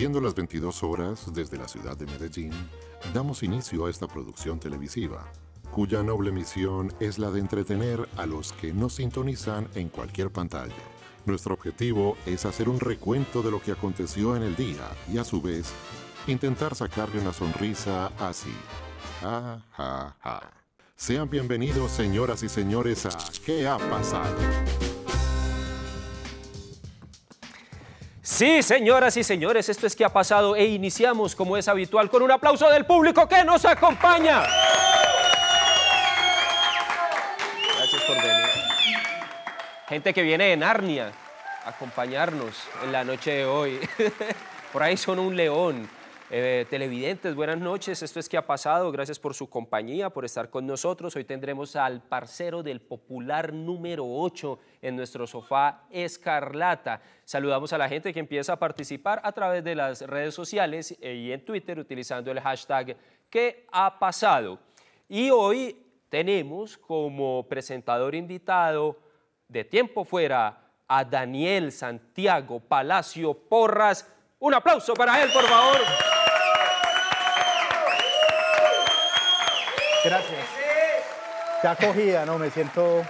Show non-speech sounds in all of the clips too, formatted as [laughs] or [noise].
Siendo las 22 horas desde la ciudad de Medellín, damos inicio a esta producción televisiva, cuya noble misión es la de entretener a los que nos sintonizan en cualquier pantalla. Nuestro objetivo es hacer un recuento de lo que aconteció en el día y a su vez intentar sacarle una sonrisa así. Ja, ah, ja, ah, ja. Ah. Sean bienvenidos señoras y señores a ¿Qué ha pasado? Sí, señoras y señores, esto es que ha pasado e iniciamos como es habitual con un aplauso del público que nos acompaña. Gracias por venir. Gente que viene de Narnia a acompañarnos en la noche de hoy. [laughs] Por ahí son un león. Eh, televidentes, buenas noches. Esto es que ha pasado. Gracias por su compañía, por estar con nosotros. Hoy tendremos al parcero del popular número 8 en nuestro sofá Escarlata. Saludamos a la gente que empieza a participar a través de las redes sociales eh, y en Twitter utilizando el hashtag que ha pasado. Y hoy tenemos como presentador invitado de tiempo fuera a Daniel Santiago Palacio Porras. Un aplauso para él, por favor. Gracias. ha acogida, ¿no? Me siento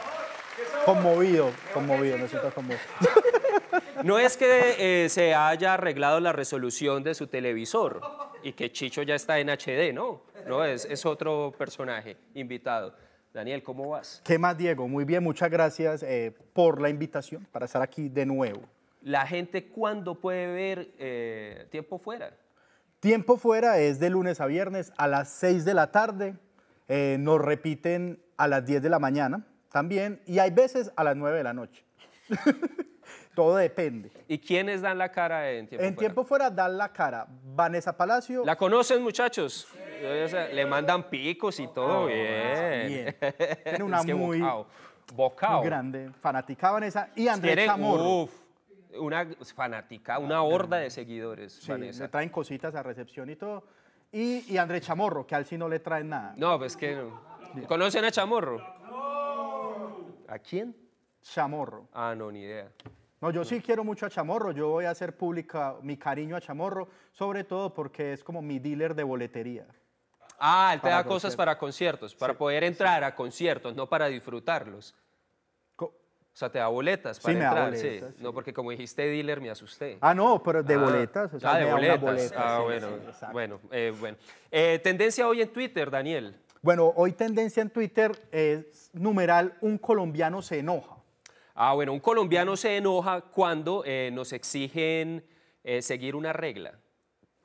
conmovido, conmovido, me siento conmovido. [laughs] No es que eh, se haya arreglado la resolución de su televisor y que Chicho ya está en HD, no. No, es, otro personaje invitado. Daniel, ¿cómo vas? ¿Qué más, Diego? Muy bien, muchas gracias eh, por la invitación para estar aquí de nuevo. ¿La gente cuándo puede ver eh, Tiempo Fuera? Tiempo Fuera es de lunes a viernes a las 6 de la tarde eh, nos repiten a las 10 de la mañana también y hay veces a las 9 de la noche. [laughs] Todo depende. ¿Y quiénes dan la cara en tiempo fuera? En tiempo fuera dan la cara. Vanessa Palacio. ¿La conocen, muchachos? Eh, le mandan picos y todo. bien. Tiene [laughs] una muy, bocao. grande. Fanática Vanessa y Andrés Chamorro. una fanática, una horda de seguidores. Vanessa. Le traen cositas a recepción y todo. Y, y Chamorro, que al sí no le traen nada. No, pues que no. ¿Conocen a Chamorro? ¿A quién? Chamorro. Ah, no, ni idea. No, yo sí quiero mucho a Chamorro, yo voy a hacer pública mi cariño a Chamorro, sobre todo porque es como mi dealer de boletería. Ah, él te da cosas para conciertos, para poder entrar a conciertos, no para disfrutarlos. O sea, te da boletas para sí, sí. No, porque como dijiste dealer, me asusté. Ah, no, pero de ah, boletas. ah, de boletas. Ah, bueno, bueno, eh, bueno. Eh, tendencia hoy en Twitter, Daniel. Bueno, hoy tendencia en Twitter es numeral un colombiano se enoja. Ah, bueno, un colombiano se enoja cuando eh, nos exigen seguir una regla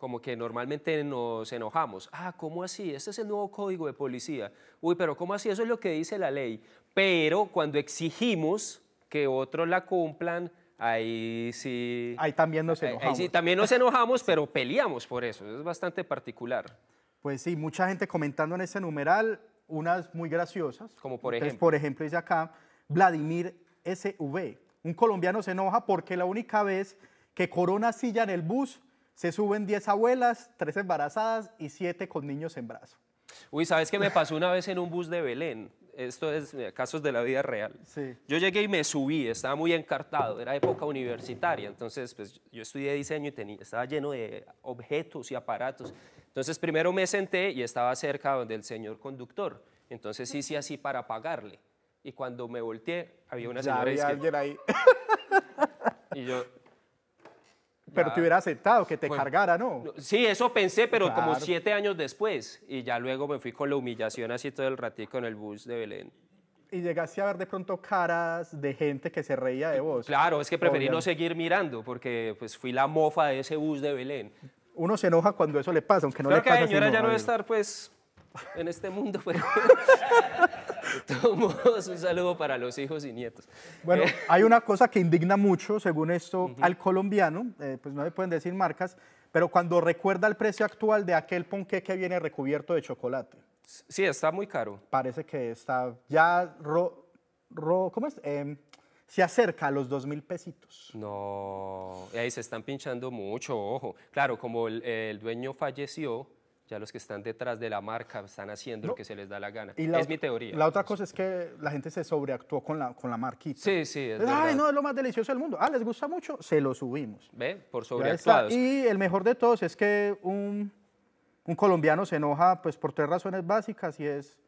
como que normalmente nos enojamos. Ah, ¿cómo así? Este es el nuevo código de policía. Uy, pero ¿cómo así? Eso es lo que dice la ley. Pero cuando exigimos que otros la cumplan, ahí sí... Ahí también nos enojamos. Ahí, sí, también nos enojamos, [laughs] pero peleamos por eso. Es bastante particular. Pues sí, mucha gente comentando en ese numeral, unas muy graciosas. Como por ejemplo. por ejemplo, dice acá, Vladimir SV. Un colombiano se enoja porque la única vez que Corona silla en el bus se suben 10 abuelas, 3 embarazadas y 7 con niños en brazo. Uy, ¿sabes qué me pasó una vez en un bus de Belén? Esto es casos de la vida real. Sí. Yo llegué y me subí, estaba muy encartado, era época universitaria, entonces pues yo estudié diseño y tenía, estaba lleno de objetos y aparatos. Entonces primero me senté y estaba cerca donde del señor conductor, entonces hice así para pagarle. Y cuando me volteé, había una señora ya había alguien ahí. Y yo, pero te hubiera aceptado que te cargara, ¿no? Sí, eso pensé, pero como siete años después. Y ya luego me fui con la humillación así todo el ratico en el bus de Belén. Y llegaste a ver de pronto caras de gente que se reía de vos. Claro, es que preferí no seguir mirando porque pues fui la mofa de ese bus de Belén. Uno se enoja cuando eso le pasa, aunque no le pase. pasa. la señora ya no estar pues en este mundo. Pero... [laughs] [laughs] todos un saludo para los hijos y nietos. Bueno, eh, hay una cosa que indigna mucho, según esto, al colombiano, eh, pues no me pueden decir marcas, pero cuando recuerda el precio actual de aquel ponqué que viene recubierto de chocolate. Sí, está muy caro. Parece que está ya... Ro, ¿Cómo es? Em, se acerca a los dos mil pesitos. No, ahí se están pinchando mucho, ojo. Claro, como el, el dueño falleció, ya los que están detrás de la marca están haciendo lo que se les da la gana. Y es mi teoría. La otra cosa es que la gente se sobreactuó con la, con la marquita. Sí, sí. Es Ay, no, es lo más delicioso del mundo. Ah, les gusta mucho, se lo subimos. ¿Ve? Por sobreactuados. Y el mejor de todos es que un, un colombiano se enoja pues, por tres razones básicas y es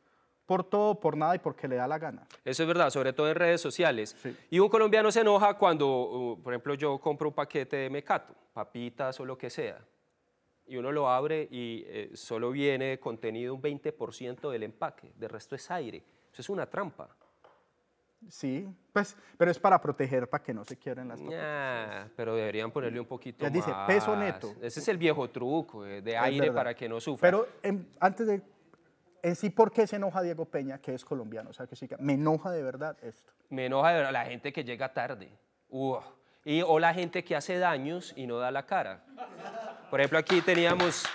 por todo, por nada y porque le da la gana. Eso es verdad, sobre todo en redes sociales. Y un colombiano se enoja cuando, uh, por ejemplo, yo compro un paquete de mecato, papitas o lo que sea y uno lo abre y eh, solo viene contenido un 20% del empaque, de resto es aire. Eso es una trampa. Sí, pues, pero es para proteger, para que no se quieran las cosas. pero deberían ponerle un poquito ya dice, peso neto. Ese es el viejo truco, eh, de ah, aire para que no sufra. Pero em, antes de... En sí, ¿por qué se enoja Diego Peña, que es colombiano? O sea, que sí, me enoja de verdad esto. Me enoja de verdad la gente que llega tarde. Y, o la gente que hace daños y no da la cara. Por ejemplo, aquí teníamos,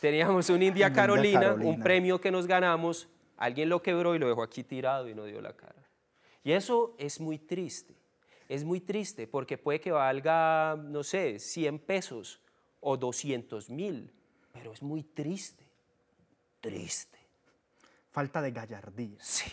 teníamos un India Carolina, un premio que nos ganamos, alguien lo quebró y lo dejó aquí tirado y no dio la cara. Y eso es muy triste, es muy triste porque puede que valga, no sé, 100 pesos o 200 mil, pero es muy triste, triste. Falta de gallardía. Sí.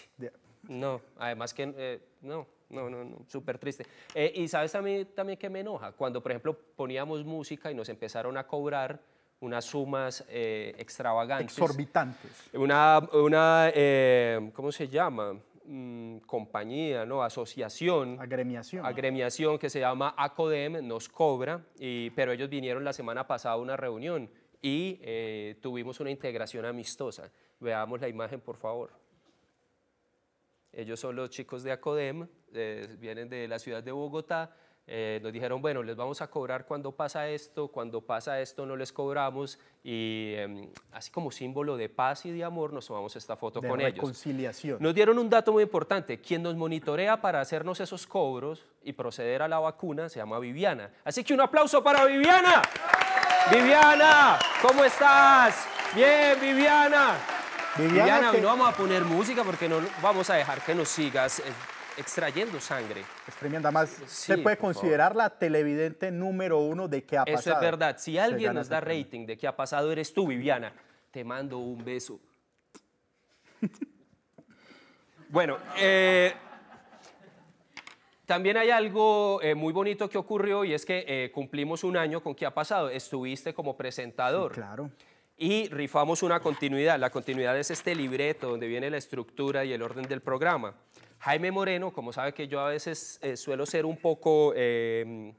No, además que, eh, no, no, no, no, súper triste. Eh, y sabes también, también que me enoja, cuando por ejemplo poníamos música y nos empezaron a cobrar unas sumas eh, extravagantes. Exorbitantes. Una, eh, ¿cómo se llama? Mm, compañía, ¿no? Asociación. Agremiación. Agremiación que se llama ACODEM, nos cobra, pero ellos vinieron la semana pasada a una reunión y tuvimos una integración amistosa. Veamos la imagen, por favor. Ellos son los chicos de ACODEM, eh, vienen de la ciudad de Bogotá. Eh, nos dijeron, bueno, les vamos a cobrar cuando pasa esto, cuando pasa esto no les cobramos y em, así como símbolo de paz y de amor nos tomamos esta foto de con reconciliación. Nos dieron un dato muy importante, quien nos monitorea para hacernos esos cobros y proceder a la vacuna se llama Viviana. Así que un aplauso para Viviana. Viviana, ¿cómo estás? Bien, Viviana. Viviana, hoy no vamos a poner música porque no vamos a dejar que nos sigas eh, extrayendo sangre. Es Más, se puede considerar la televidente número uno de qué ha pasado. Eso es verdad. Si alguien nos da rating de qué ha pasado, eres tú, Viviana. Te mando un beso. [laughs] bueno, eh, también hay algo eh, muy bonito que ocurrió y es que cumplimos un año con qué ha pasado. Estuviste como presentador. claro y rifamos una continuidad. La continuidad es este libreto donde viene la estructura y el orden del programa. Jaime Moreno, como sabe que yo a veces eh, suelo ser un poco... Eh,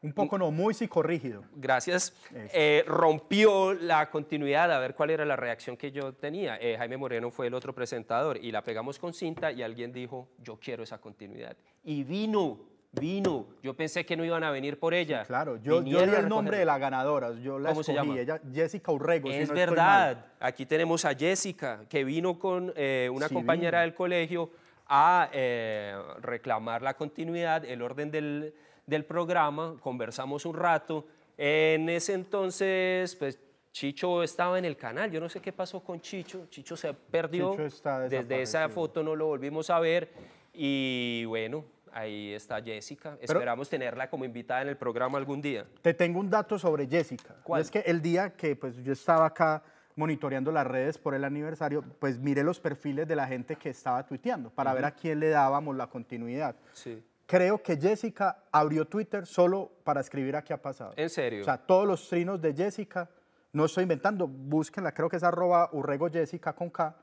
un poco no, muy psicorrígido. Gracias. Eh, rompió la continuidad a ver cuál era la reacción que yo tenía. Jaime Moreno fue el otro presentador y la pegamos con cinta y alguien dijo, yo quiero esa continuidad. Y vino vino. Yo pensé que no iban a venir por ella. claro, yo, yo di el nombre de la ganadora. Yo la ¿Cómo Ella, Jessica Urrego. Es verdad. Aquí tenemos a Jessica, que vino con eh, una compañera del colegio a eh, reclamar la continuidad, el orden del, del programa. Conversamos un rato. En ese entonces, pues Chicho estaba en el canal, yo no sé qué pasó con Chicho, Chicho se perdió, desde esa foto no lo volvimos a ver y bueno, ahí está Jessica. Esperamos tenerla como invitada en el programa algún día. Te tengo un dato sobre Jessica. ¿Cuál? Es que el día que pues, yo estaba acá monitoreando las redes por el aniversario, pues miré los perfiles de la gente que estaba tuiteando para ver a quién le dábamos la continuidad. Sí. Creo que Jessica abrió Twitter solo para escribir a qué ha pasado. ¿En serio? O sea, todos los trinos de Jessica, no estoy inventando, búsquenla, creo que es arroba urrego Jessica con K.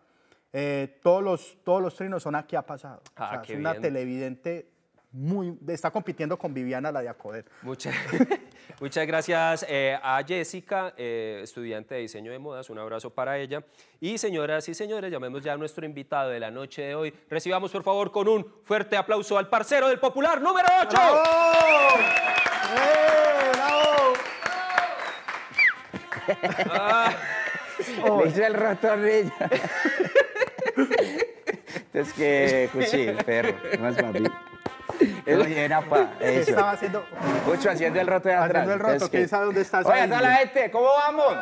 Eh, todos, los, todos los trinos son aquí ha pasado. Ah, o sea, es una televidente está compitiendo con Viviana, la de Acoder. Muchas, [laughs] muchas gracias eh, a Jessica, eh, estudiante de diseño de modas, un abrazo para ella. Y señoras y señores, llamemos ya a nuestro invitado de la noche de hoy. Recibamos por favor con un fuerte aplauso al parcero del Popular número 8. ¡Bravo! ¡Eh, bravo! Ah. [laughs] el ratón Entonces [laughs] que cuchillo, pues perro, más papi era pa, Estaba haciendo... Mucho haciendo el roto de atrás. Haciendo el roto, ¿quién sabe dónde estás? Oye, está la gente, ¿cómo vamos?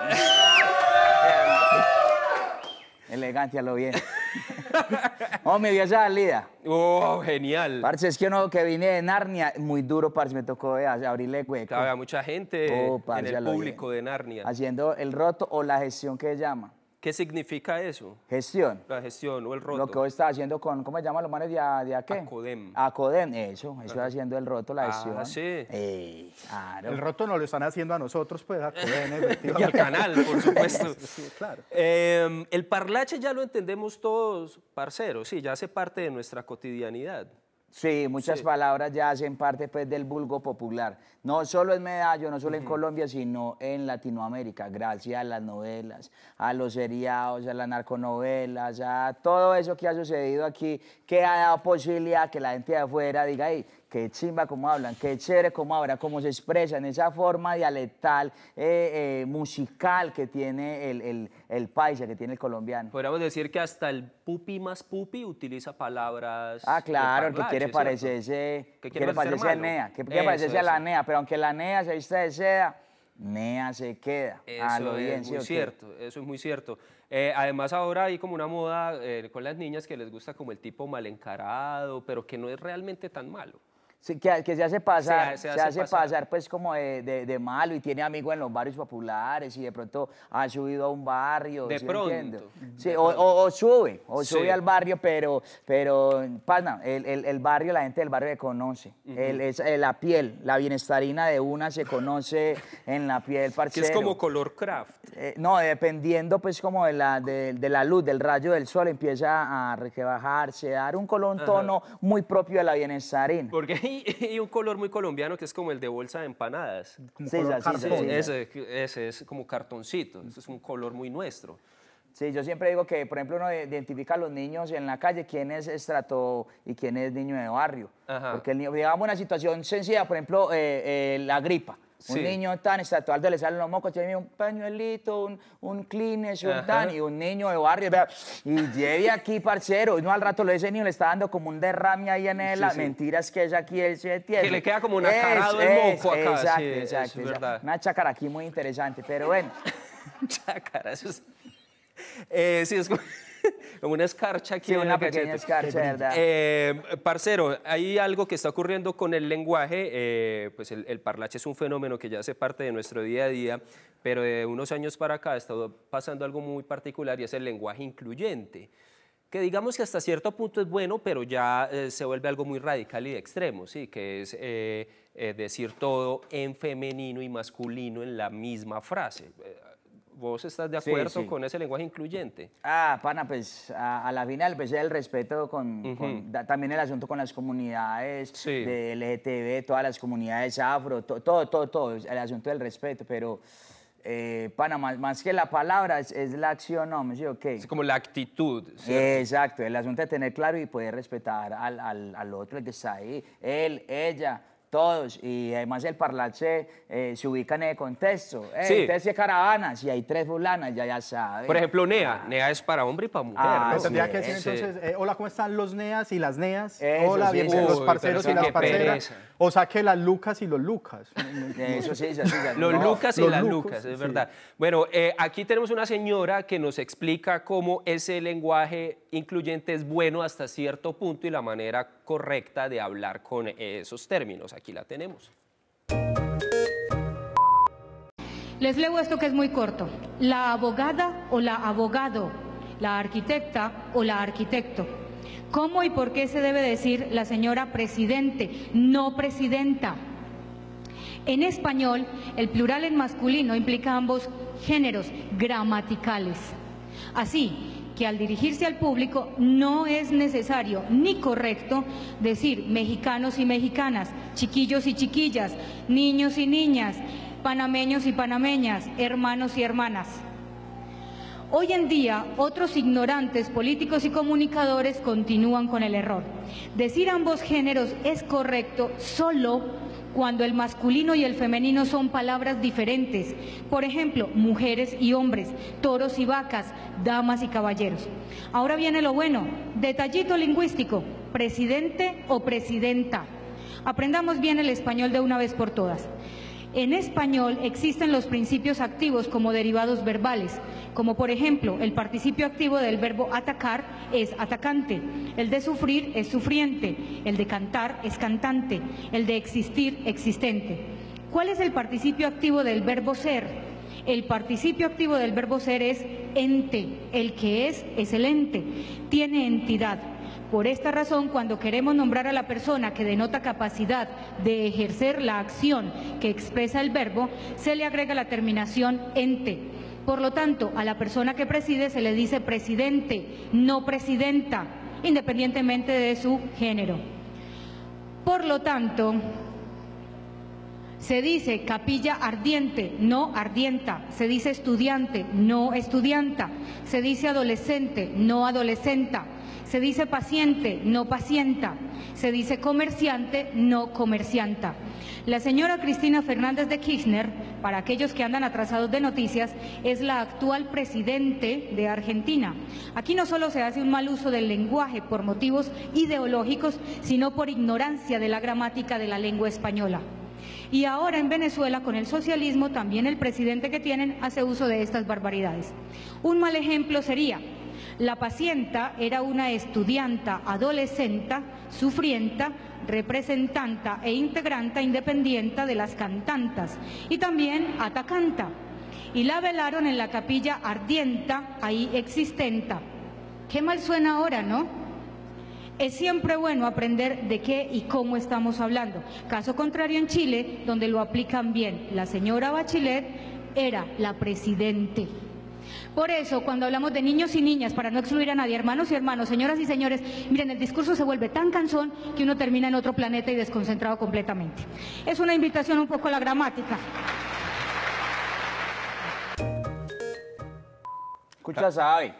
Eh, elegante lo bien. oh, mi vieja salida. Oh, genial. Parce, es que uno que vine de Narnia, muy duro, parce, me tocó abrirle hueco. Claro, a mucha gente oh, en el público de Narnia. Haciendo el roto o la gestión que se llama. ¿Qué significa eso? Gestión. La gestión o el roto. Lo que hoy está haciendo con, ¿cómo se llama los manes de, a, de a qué? Acodem. Acodem, eso, eso está haciendo el roto, la ah, gestión. Ah, sí. Eh, el roto no lo están haciendo a nosotros, pues a Codem. y al canal, por supuesto. sí, claro. Em, el parlache ya lo entendemos todos, parceros, sí, ya hace parte de nuestra cotidianidad. Sí, muchas palabras ya hacen parte pues, del vulgo popular. No solo en Medallo, no solo en Colombia, sino en Latinoamérica, gracias a las novelas, a los seriados, a las narconovelas, a todo eso que ha sucedido aquí, que ha dado posibilidad que la gente de afuera diga, ahí qué chimba como hablan, qué chévere cómo hablan, cómo se expresan, esa forma dialectal, eh, eh, musical que tiene el, el, paisa, que tiene el colombiano. Podríamos decir que hasta el pupi más pupi utiliza palabras. Ah, claro, que quiere parecerse, que quiere parecerse a NEA, que quiere parecerse a la NEA, pero aunque la NEA se vista de seda. NEA se queda. Eso es muy cierto, eso es muy cierto. Eh, además ahora hay como una moda con las niñas que les gusta como el tipo mal encarado, pero que no es realmente tan malo que, se hace pasar, se, hace, pasar. pues como de, malo y tiene amigos en los barrios populares y de pronto ha subido a un barrio. De pronto. o, sube, o sube al barrio, pero, pero pasa, el, el, barrio, la gente del barrio se conoce. Eh, la piel, la bienestarina de una se conoce en la piel parcial. Que es como color craft. Eh, no, dependiendo pues como de la, de, la luz, del rayo del sol, empieza a rebajarse, dar un color, un tono muy propio de la bienestarina. Porque y, un color muy colombiano que es como el de bolsa de empanadas. sí, ese, es como cartoncito, ese es un color muy nuestro. Sí, yo siempre digo que, por ejemplo, uno identifica a los niños en la calle quién es estrato y quién es niño de barrio. Porque digamos una situación sencilla, por ejemplo, eh, eh, la gripa. Un niño tan estatuado, le salen los mocos, tiene un pañuelito, un, un un tan, y un niño de barrio, y lleve aquí, parcero. Y no al rato lo dice, niño, le está dando como un derrame ahí en él. Mentiras que ella aquí él se tiene. Que le queda como una cara de moco acá. Exacto, exacto. Es exacto. Una chacara aquí muy interesante, pero bueno. [laughs] chacara, eso es. Eh, sí, es como [laughs] una escarcha aquí. Sí, una pequeña escarcha, ¿verdad? Eh, parcero, hay algo que está ocurriendo con el lenguaje. Eh, pues el, parlache es un fenómeno que ya hace parte de nuestro día a día, pero de unos años para acá ha estado pasando algo muy particular y es el lenguaje incluyente que digamos que hasta cierto punto es bueno, pero ya eh, se vuelve algo muy radical y extremo, ¿sí? que es decir todo en femenino y masculino en la misma frase. ¿Vos estás de acuerdo con ese lenguaje incluyente? Ah, pana, pues a, la final, pues el respeto con, también el asunto con las comunidades de LGTB, todas las comunidades afro, todo, todo, todo, el asunto del respeto, pero... Eh, pana, más, que la palabra es, la acción, ¿no? ¿Me Es como la actitud. exacto, el asunto de tener claro y poder respetar al, al, al otro que está ahí, él, ella, todos, y además el parlache eh, se ubica en el contexto. Eh, si. sí. caravanas, y hay tres fulanas, ya, ya sabes. Por ejemplo, NEA. Ah. NEA es para hombre y para mujer. Ah, que decir entonces, eh, hola, ¿cómo están los NEAs y las NEAs? hola, sí, los parceros y las parceras. O sea, que las lucas y los lucas. Eso sí, eso sí. los lucas y las lucas, lucas es verdad. Bueno, aquí tenemos una señora que nos explica cómo ese lenguaje incluyente es bueno hasta cierto punto y la manera correcta de hablar con esos términos. Aquí la tenemos. Les leo esto que es muy corto. La abogada o la abogado, la arquitecta o la arquitecto. ¿Cómo y por qué se debe decir la señora presidente, no presidenta? En español, el plural en masculino implica ambos géneros gramaticales. Así, al dirigirse al público no es necesario ni correcto decir mexicanos y mexicanas, chiquillos y chiquillas, niños y niñas, panameños y panameñas, hermanos y hermanas. Hoy en día, otros ignorantes políticos y comunicadores continúan con el error. Decir ambos géneros es correcto solo cuando el masculino y el femenino son palabras diferentes. Por ejemplo, mujeres y hombres, toros y vacas, damas y caballeros. Ahora viene lo bueno, detallito lingüístico, presidente o presidenta. Aprendamos bien el español de una vez por todas. En español existen los principios activos como derivados verbales, como por ejemplo el participio activo del verbo atacar es atacante, el de sufrir es sufriente, el de cantar es cantante, el de existir existente. ¿Cuál es el participio activo del verbo ser? El participio activo del verbo ser es ente, el que es es el ente, tiene entidad. Por esta razón, cuando queremos nombrar a la persona que denota capacidad de ejercer la acción que expresa el verbo, se le agrega la terminación ente. Por lo tanto, a la persona que preside se le dice presidente, no presidenta, independientemente de su género. Por lo tanto, se dice capilla ardiente, no ardienta. Se dice estudiante, no estudianta. Se dice adolescente, no adolescenta. Se dice paciente, no pacienta. Se dice comerciante, no comercianta. La señora Cristina Fernández de Kirchner, para aquellos que andan atrasados de noticias, es la actual presidente de Argentina. Aquí no solo se hace un mal uso del lenguaje por motivos ideológicos, sino por ignorancia de la gramática de la lengua española. Y ahora en Venezuela, con el socialismo, también el presidente que tienen hace uso de estas barbaridades. Un mal ejemplo sería la pacienta era una estudianta, adolescente, sufrienta, representante e integranta independiente de las cantantas y también atacanta. Y la velaron en la capilla ardienta, ahí existenta. Qué mal suena ahora, ¿no? Es siempre bueno aprender de qué y cómo estamos hablando. Caso contrario en Chile, donde lo aplican bien. La señora Bachelet era la presidente. Por eso, cuando hablamos de niños y niñas, para no excluir a nadie, hermanos y hermanos, señoras y señores, miren, el discurso se vuelve tan cansón que uno termina en otro planeta y desconcentrado completamente. Es una invitación un poco a la gramática. Cucha [laughs] sabe.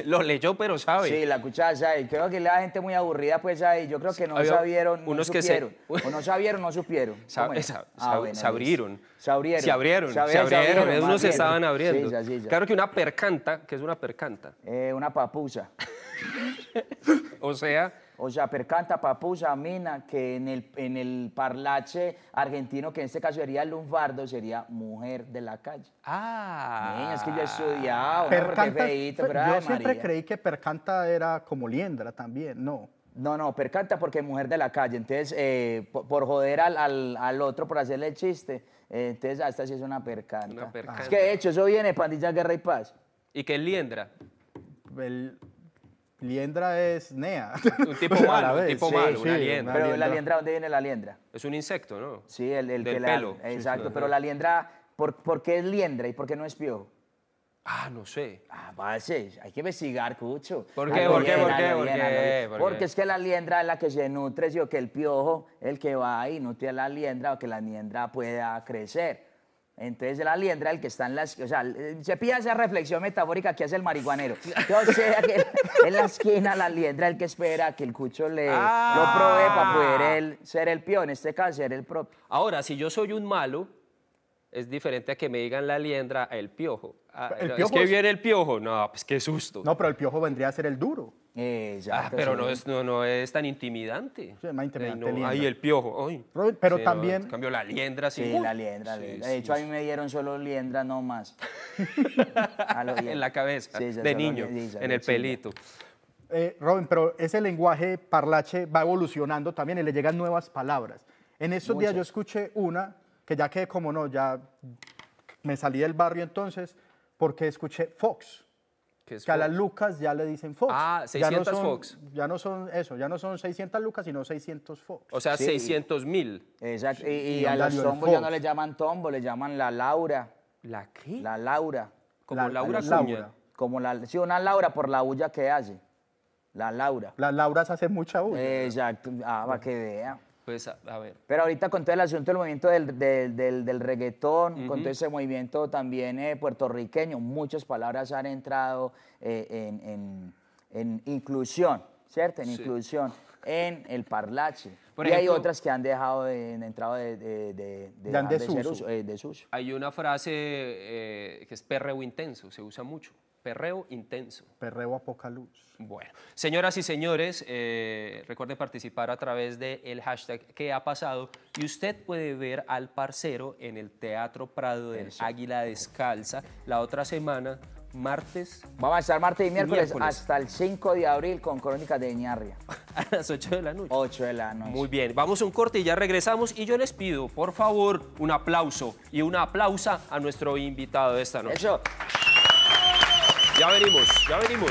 [laughs] Lo leyó, pero sabe. Sí, la cucha sabe. Creo que la gente muy aburrida, pues, ahí. Yo creo que no sabieron, no unos supieron. Que se... [laughs] O no sabieron, no supieron. Ah, se abrieron. Se abrieron. Se abrieron. Se abrieron. Se Unos estaban abriendo. claro que una percanta, que es una percanta? Eh, una papusa. o sea... O sea, percanta papusa, mina, que en el, en el parlache argentino, que en este caso sería lumbardo, sería mujer de la calle. Ah. es que yo he estudiado. Percanta, yo siempre creí que percanta era como liendra también, no. No, no, percanta porque mujer de la calle. Entonces, eh, por, joder al, otro, por hacerle el chiste, eh, entonces hasta sí es una percanta. Una percanta. Es que de hecho, eso viene Pandilla Guerra y Paz. ¿Y qué es liendra? El, Liendra es nea. Un tipo [laughs] malo, tipo malo, una liendra. Pero la liendra, ¿dónde viene la liendra? Es un insecto, ¿no? Sí, el, el pelo. exacto, pero la liendra, ¿por, qué es liendra y por qué no es piojo? Ah, no sé. Ah, base, hay que investigar, Cucho. ¿Por qué? ¿Por qué? ¿Por qué? Porque es que la liendra es la que se nutre, yo que el piojo, el que va y nutre a la liendra o que la liendra pueda crecer entonces la liendra, el que está en las... O sea, se pide esa reflexión metafórica que hace el marihuanero. en la esquina la liendra, el que espera que el cucho le lo ah. provee para poder ser el peón, en este caso ser el propio. Ahora, si yo soy un malo, es diferente a que me digan la liendra el piojo. Ah, piojo es que viene el piojo, no, pues qué susto. No, pero el piojo vendría a ser el duro. Ah, pero no es, no, es tan intimidante. ahí el piojo. pero también. cambió cambio, la liendra sí. Sí, la liendra. De hecho, a mí me dieron solo liendra no más [laughs] en la cabeza, de niño, en el pelito. Eh, Robin, pero ese lenguaje parlache va evolucionando también y le llegan nuevas palabras. En esos días yo escuché una que ya que como no, ya me salí del barrio entonces porque escuché Fox. Que, a las lucas ya le dicen Fox. Ah, 600 ya no son, Fox. Ya no son eso, ya no son 600 lucas, sino 600 Fox. O sea, 600 mil. Exacto. Y, a las tombos ya no le llaman tombo, le llaman la Laura. ¿La qué? La Laura. Como Laura Como la, sí, una Laura por la bulla que hace. La Laura. Las Lauras hacen mucha bulla. Exacto. Ah, para que vea. Pues a, ver. Pero ahorita con todo el asunto del movimiento del, del, del, reggaetón, con todo ese movimiento también eh, puertorriqueño, muchas palabras han entrado eh, en, en, en, inclusión, ¿cierto? En inclusión, en el parlache. y hay otras que han dejado de, entrado de, de, de, eh, Hay una frase que es perreo intenso, se usa mucho. Perreo intenso. Perreo a poca luz. Bueno, señoras y señores, eh, recuerden participar a través del el hashtag que ha pasado y usted puede ver al parcero en el Teatro Prado del Águila Descalza la otra semana, martes. Vamos a estar martes y miércoles, hasta el 5 de abril con Crónica de Iñarria. [laughs] a las 8 de la noche. 8 de la noche. Muy bien, vamos a un corte y ya regresamos y yo les pido, por favor, un aplauso y una aplausa a nuestro invitado de esta noche. Eso. Ya venimos, ya venimos.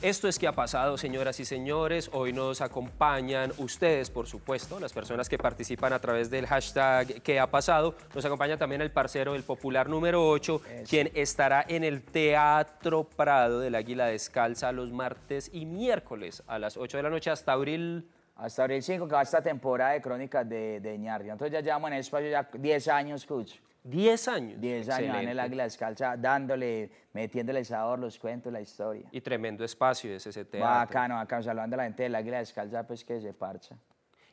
Esto es que ha pasado, señoras y señores. Hoy nos acompañan ustedes, por supuesto, las personas que participan a través del hashtag que ha pasado. Nos acompaña también el parcero del Popular número 8, quien estará en el Teatro Prado del Águila Descalza los martes y miércoles a las 8 de la noche hasta abril. Hasta abril 5, que va esta temporada de crónicas de, de Entonces ya llevamos en el espacio ya 10 años, Cucho. 10 años. 10 años en el Águila Descalza, dándole, metiéndole el sabor, los cuentos, la historia. Y tremendo espacio es ese teatro. Bacano, bacano, saludando a la gente del Águila Descalza, pues que se parcha.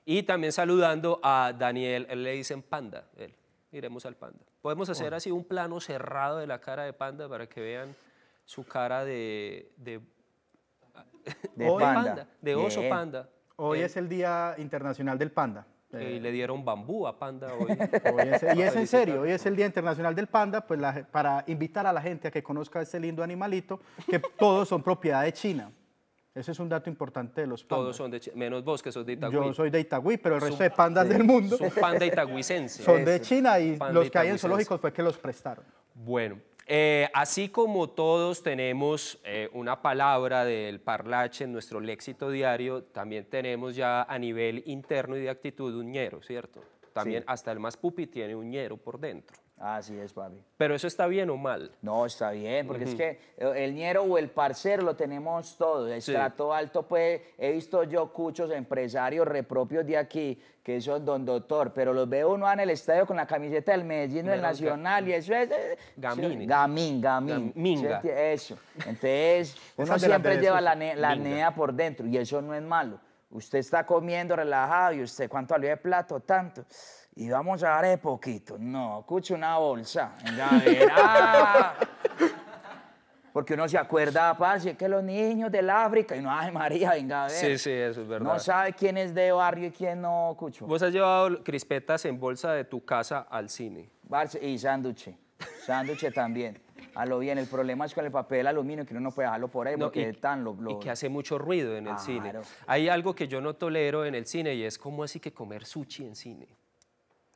Y también saludando a Daniel, él le dicen panda, él. Iremos al panda. Podemos hacer así un plano cerrado de la cara de panda para que vean su cara de... De, de, [laughs] panda. De oso panda. Hoy es el Día Internacional del Panda y le dieron bambú a Panda hoy. [laughs] y es en serio, hoy es el Día Internacional del Panda, pues para invitar a la gente a que conozca este lindo animalito, que [laughs] todos son propiedad de China. Ese es un dato importante de los pandas. Todos son de China, menos vos que sos de Itagüí. Yo soy de Itagüí, pero el resto de pandas del mundo. Son panda [laughs] son de China y los que hay en zoológicos fue que los prestaron. Bueno, eh, así como todos tenemos eh, una palabra del parlache en nuestro léxito diario, también tenemos ya a nivel interno y de actitud un ñero, ¿cierto? También hasta el más pupi tiene un ñero por dentro. Así es, papi. Pero eso está bien o mal. No, está bien, porque es que eh, el ñero o el parcero lo tenemos todo. El estrato alto, pues he visto yo cuchos empresarios repropios de aquí, que son don doctor, pero los veo uno en el estadio con la camiseta del Medellín, del Nacional, y eso es. Eh, eh, gamín. Gamín, gamín. Minga. Eso. Entonces, [laughs] uno siempre lleva la, la nea por dentro, y eso no es malo. Usted está comiendo relajado y usted, ¿cuánto valió de plato? Tanto y vamos a dar de poquito. No, Cucho, una bolsa. Venga, [laughs] Porque uno se acuerda, parce, que los niños del África, y no, ay María, venga a ver. Sí, sí, eso es verdad. No sabe quién es de barrio y quién no, Cucho. Vos has llevado crispetas en bolsa de tu casa al cine. y sánduche, sánduche también. A lo bien, el problema es con el papel aluminio, que uno no puede dejarlo por ahí porque y, lo, Y que hace mucho ruido en el cine. Hay algo que yo no tolero en el cine y es cómo así que comer sushi en cine.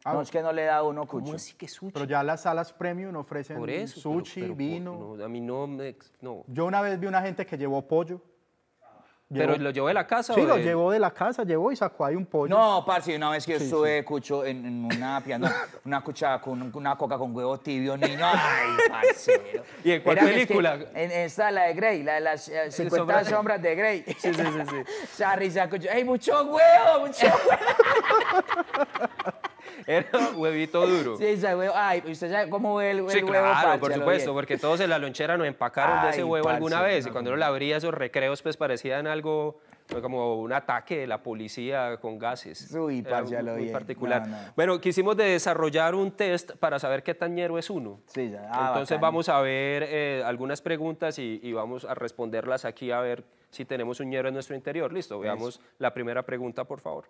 Ah, no es que no le da uno cucho. que Pero ya las salas premium ofrecen sushi, vino. a mí no, me, no. Yo una vez vi una gente que llevó pollo. ¿Pero lo llevó de la casa? Sí, lo llevó de la casa, llevó y sacó ahí un pollo. No, parce, una vez que yo estuve, cucho, en, una [laughs] piano, una cuchara con una coca con huevo tibio, niño, [laughs] ay, parcero. ¿Y en cuál película? en esta, la de Grey, la de las 50 eh, sombras de Grey. [laughs] Sí, sí, sí. sí. Sarri sacó, ¡ey, mucho huevo, mucho huevo! Era [laughs] huevito duro. Sí, ese huevo. Ay, ¿usted sabe cómo ve el, huevo? sí, claro, por supuesto, porque todos en la lonchera nos empacaron de ese huevo alguna vez. y cuando uno le abría, esos recreos pues parecían algo pues, como un ataque de la policía con gases. Uy, ya lo muy particular. Bueno, quisimos desarrollar un test para saber qué tan hierro es uno. Sí, ya. Ah, Entonces vamos a ver eh, algunas preguntas y, vamos a responderlas aquí a ver si tenemos un ñero en nuestro interior. Listo, veamos la primera pregunta, por favor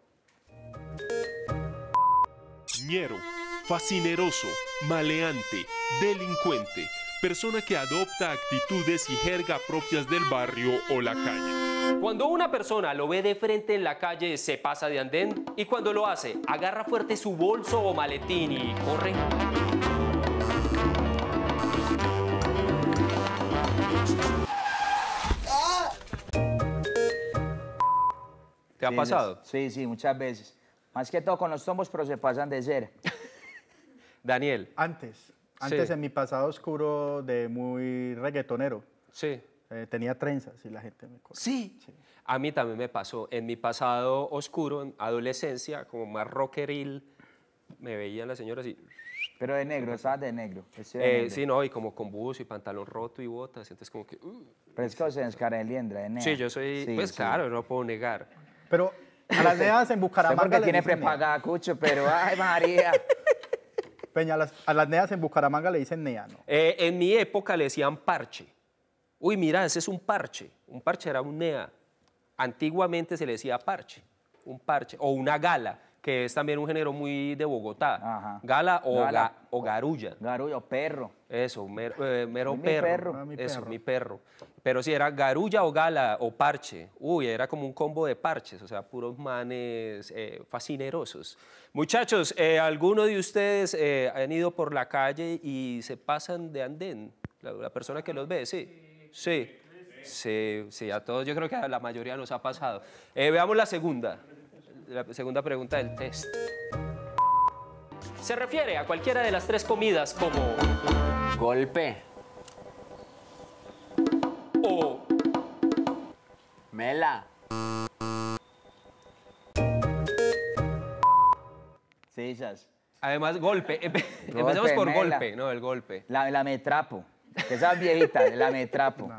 facineroso fascineroso, maleante, delincuente, persona que adopta actitudes y jerga propias del barrio o la calle. Cuando una persona lo ve de frente en la calle se pasa de andén y cuando lo hace agarra fuerte su bolso o maletín y corre. ¿Te ha pasado? Sí, sí, muchas veces. Más que todo con los tombos, pero se pasan de ser. [laughs] Daniel. Antes. Antes en mi pasado oscuro de muy reggaetonero. Sí. Eh, tenía trenzas y la gente me ¿Sí? A mí también me pasó. En mi pasado oscuro, en adolescencia, como más rockeril, me veían las señoras así. Pero de negro, estabas de negro. Eh, sí, no, y como con buzo y pantalón roto y botas, entonces como que... Uh, pero es que se liendra, de negro. Sí, yo soy... pues claro, no puedo negar. Pero a las neas en Bucaramanga. porque tiene prepagada Cucho, pero ay, María. [laughs] Peña, a las, a las neas en Bucaramanga le dicen nea, ¿no? Eh, en mi época le decían parche. Uy, mira, ese es un parche. Un parche era un nea. Antiguamente se le decía parche, un parche o una gala que es también un género muy de Bogotá. Gala o, garulla. Garulla o perro. Eso, eh, mero perro. Ah, mi Eso, perro. mi perro. Pero si era garulla o gala o parche. Uy, era como un combo de parches, o sea, puros manes eh, fascinerosos. Muchachos, eh, ¿alguno de ustedes han ido por la calle y se pasan de andén? La, persona que los ve, Sí. sí. Sí, sí, a todos, yo creo que a la mayoría nos ha pasado. veamos la segunda la segunda pregunta del test. Se refiere a cualquiera de las tres comidas como golpe o mela. Sillas. Además, golpe. Empecemos por golpe, no, el golpe. La, la metrapo. Esa viejita, la metrapo.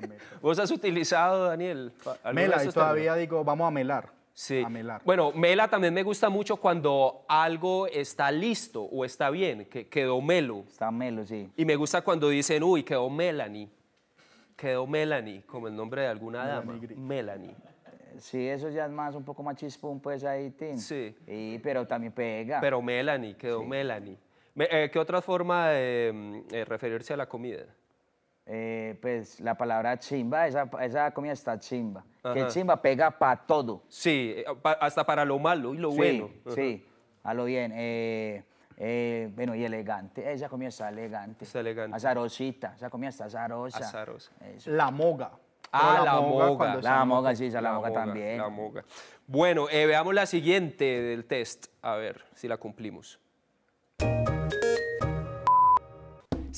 ¿Vos has utilizado, Daniel? Mela, y todavía digo, vamos a melar. Sí. Bueno, mela también me gusta mucho cuando algo está listo o está bien, que quedó melo. Está melo, sí. Y me gusta cuando dicen, uy, quedó Melanie. Quedó Melanie, como el nombre de alguna dama. Melanie. Sí, eso ya es más, un poco más chispón, pues ahí, Tim. Sí. Y, pero también pega. Pero Melanie, quedó Melanie. Eh, ¿Qué otra forma de mm, eh, referirse a la comida? Eh, pues la palabra chimba, esa, comida está chimba. Que chimba pega para todo. Sí, eh, hasta para lo malo y lo bueno. Sí, a lo bien. Eh, bueno, y elegante. Esa comida está elegante. Está elegante. Azarosita. Esa comida está azarosa. Azarosa. La moga. Ah, la, moga. la moga, sí, esa la, moga, también. La moga. Bueno, veamos la siguiente del test. A ver si la cumplimos.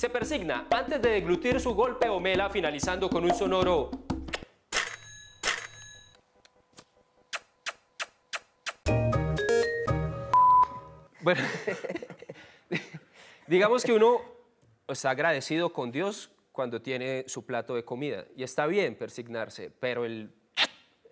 Se persigna antes de deglutir su golpe o mela finalizando con un sonoro Bueno, [laughs] digamos que uno está agradecido con Dios cuando tiene su plato de comida y está bien persignarse, pero el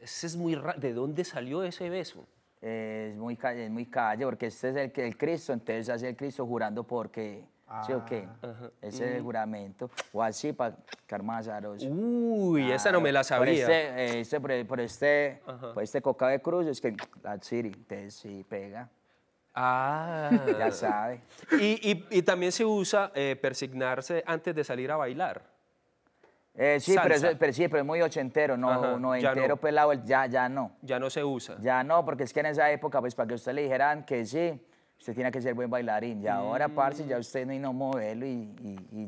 ese es muy ¿De dónde salió ese beso? Es muy calle, es muy calle, porque este es el, el Cristo, entonces hace el Cristo jurando porque ¿Sí o qué? Ah. Ese es mm. juramento. O así para más Uy, esa no me la sabía. Este, eh, este, por este, por, este, por este coca de cruz es que la chiri, te sí pega. Ah. Ya sabe. Y, y, también se usa eh, persignarse antes de salir a bailar. Eh, sí, pero, es muy ochentero, no, no entero no. pelado, ya, ya no. Ya no se usa. Ya no, porque es que en esa época, pues para que usted le dijeran que sí, usted tiene que ser buen bailarín. Y ahora, parce, ya mm. usted no no modelo y,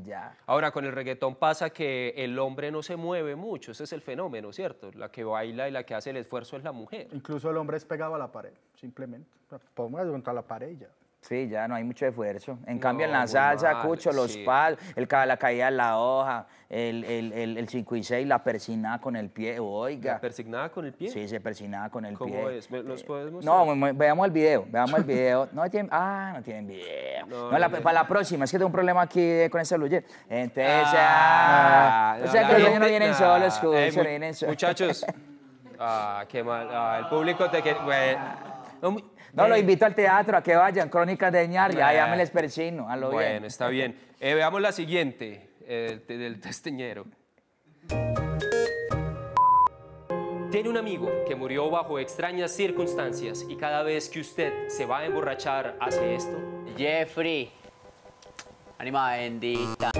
ya. Ahora, con el reggaetón pasa que el hombre no se mueve mucho. Ese es el fenómeno, ¿cierto? La que baila y la que hace el esfuerzo es la mujer. Incluso el hombre es pegado a la pared, simplemente. Póngase pues, contra la pared ya. Sí, ya no hay mucho esfuerzo. En cambio, en la salsa, cucho, los sí. palos, el, la caída de la hoja, el, el, el, 5 y 6, la persignada con el pie, oiga. ¿La persignada con el pie? Sí, se persignada con el pie. ¿Cómo es? ¿Nos podemos no, veamos el video, veamos el video. No tienen, ah, no tienen video. para la próxima, es que tengo un problema aquí con esta celular. Entonces, ah, ah o sea que los no vienen solos, eh, no vienen solos. Muchachos, [laughs] ah, qué mal, ah, el público te quiere... Um, no, lo eh. invito al teatro a que vayan, Crónicas de Ñar, ya, llámeles me les a lo bueno, bien. Bueno, está bien. Eh, veamos la siguiente, eh, del, testeñero. Tiene un amigo que murió bajo extrañas circunstancias y cada vez que usted se va a emborrachar hace esto. Jeffrey, anima bendita.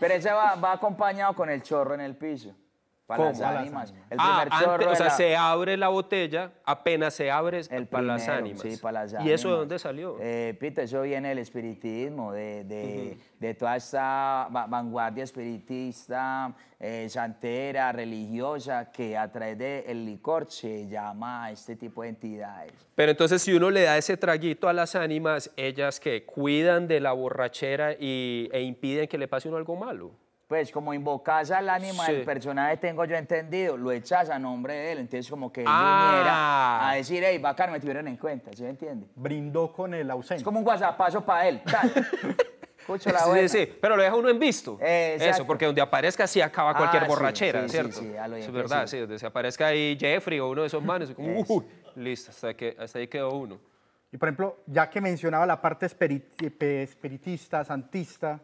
Pero ella va acompañado con el chorro en el piso. Para ánimas. El ah, o sea, se abre la botella, apenas se abre el para las ánimas. Sí, para las ánimas. ¿Y eso de dónde salió? Eh, yo eso viene del espiritismo, de, de, de toda esta vanguardia espiritista, eh, santera, religiosa, que a través del licor se llama a este tipo de entidades. Pero entonces, si uno le da ese traguito a las ánimas, ellas que cuidan de la borrachera y, e impiden que le pase uno algo malo pues como invocas al ánimo del personaje, tengo yo entendido, lo echas a nombre de él, entonces como que él ah. viniera a decir, hey, bacán, me tuvieron en cuenta, ¿sí me entiende? Brindó con el ausente. Es como un whatsappazo para él, tal. [laughs] la buena. Sí, sí, pero lo deja uno en visto. Eso, porque donde aparezca sí acaba ah, cualquier borrachera, ¿cierto? sí, ¿cierto? sí, a lo es verdad, sí. donde se aparezca ahí Jeffrey o uno de esos manes, como, listo, hasta, que, ahí quedó uno. Y por ejemplo, ya que mencionaba la parte espiritista, santista,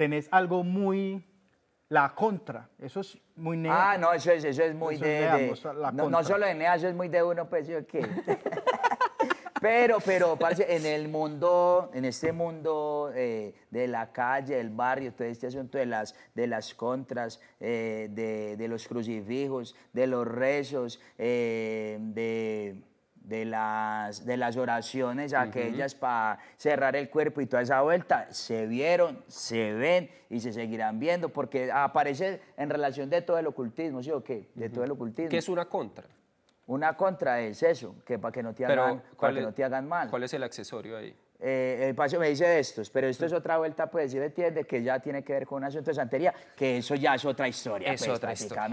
tenés algo muy la contra. Eso es muy negro. Ah, no, eso es, eso es muy de, no, solo de nea, eso es muy de uno, pues yo qué. [laughs] pero, pero, en el mundo, en este mundo eh, de la calle, del barrio, todo este asunto de las, de las contras, eh, de, los crucifijos, de los rezos, eh, de de las, de las oraciones aquellas para cerrar el cuerpo y toda esa vuelta, se vieron, se ven y se seguirán viendo, porque aparece en relación de todo el ocultismo, ¿sí o qué? De todo el ocultismo. ¿Qué es una contra? Una contra es eso, que para que no te hagan, para que no te hagan mal. ¿Cuál es el accesorio ahí? Eh, el paso me dice estos, pero esto es otra vuelta, pues, ¿sí entiende? Que ya tiene que ver con un asunto de santería, que eso ya es otra historia, es pues, otra Historia.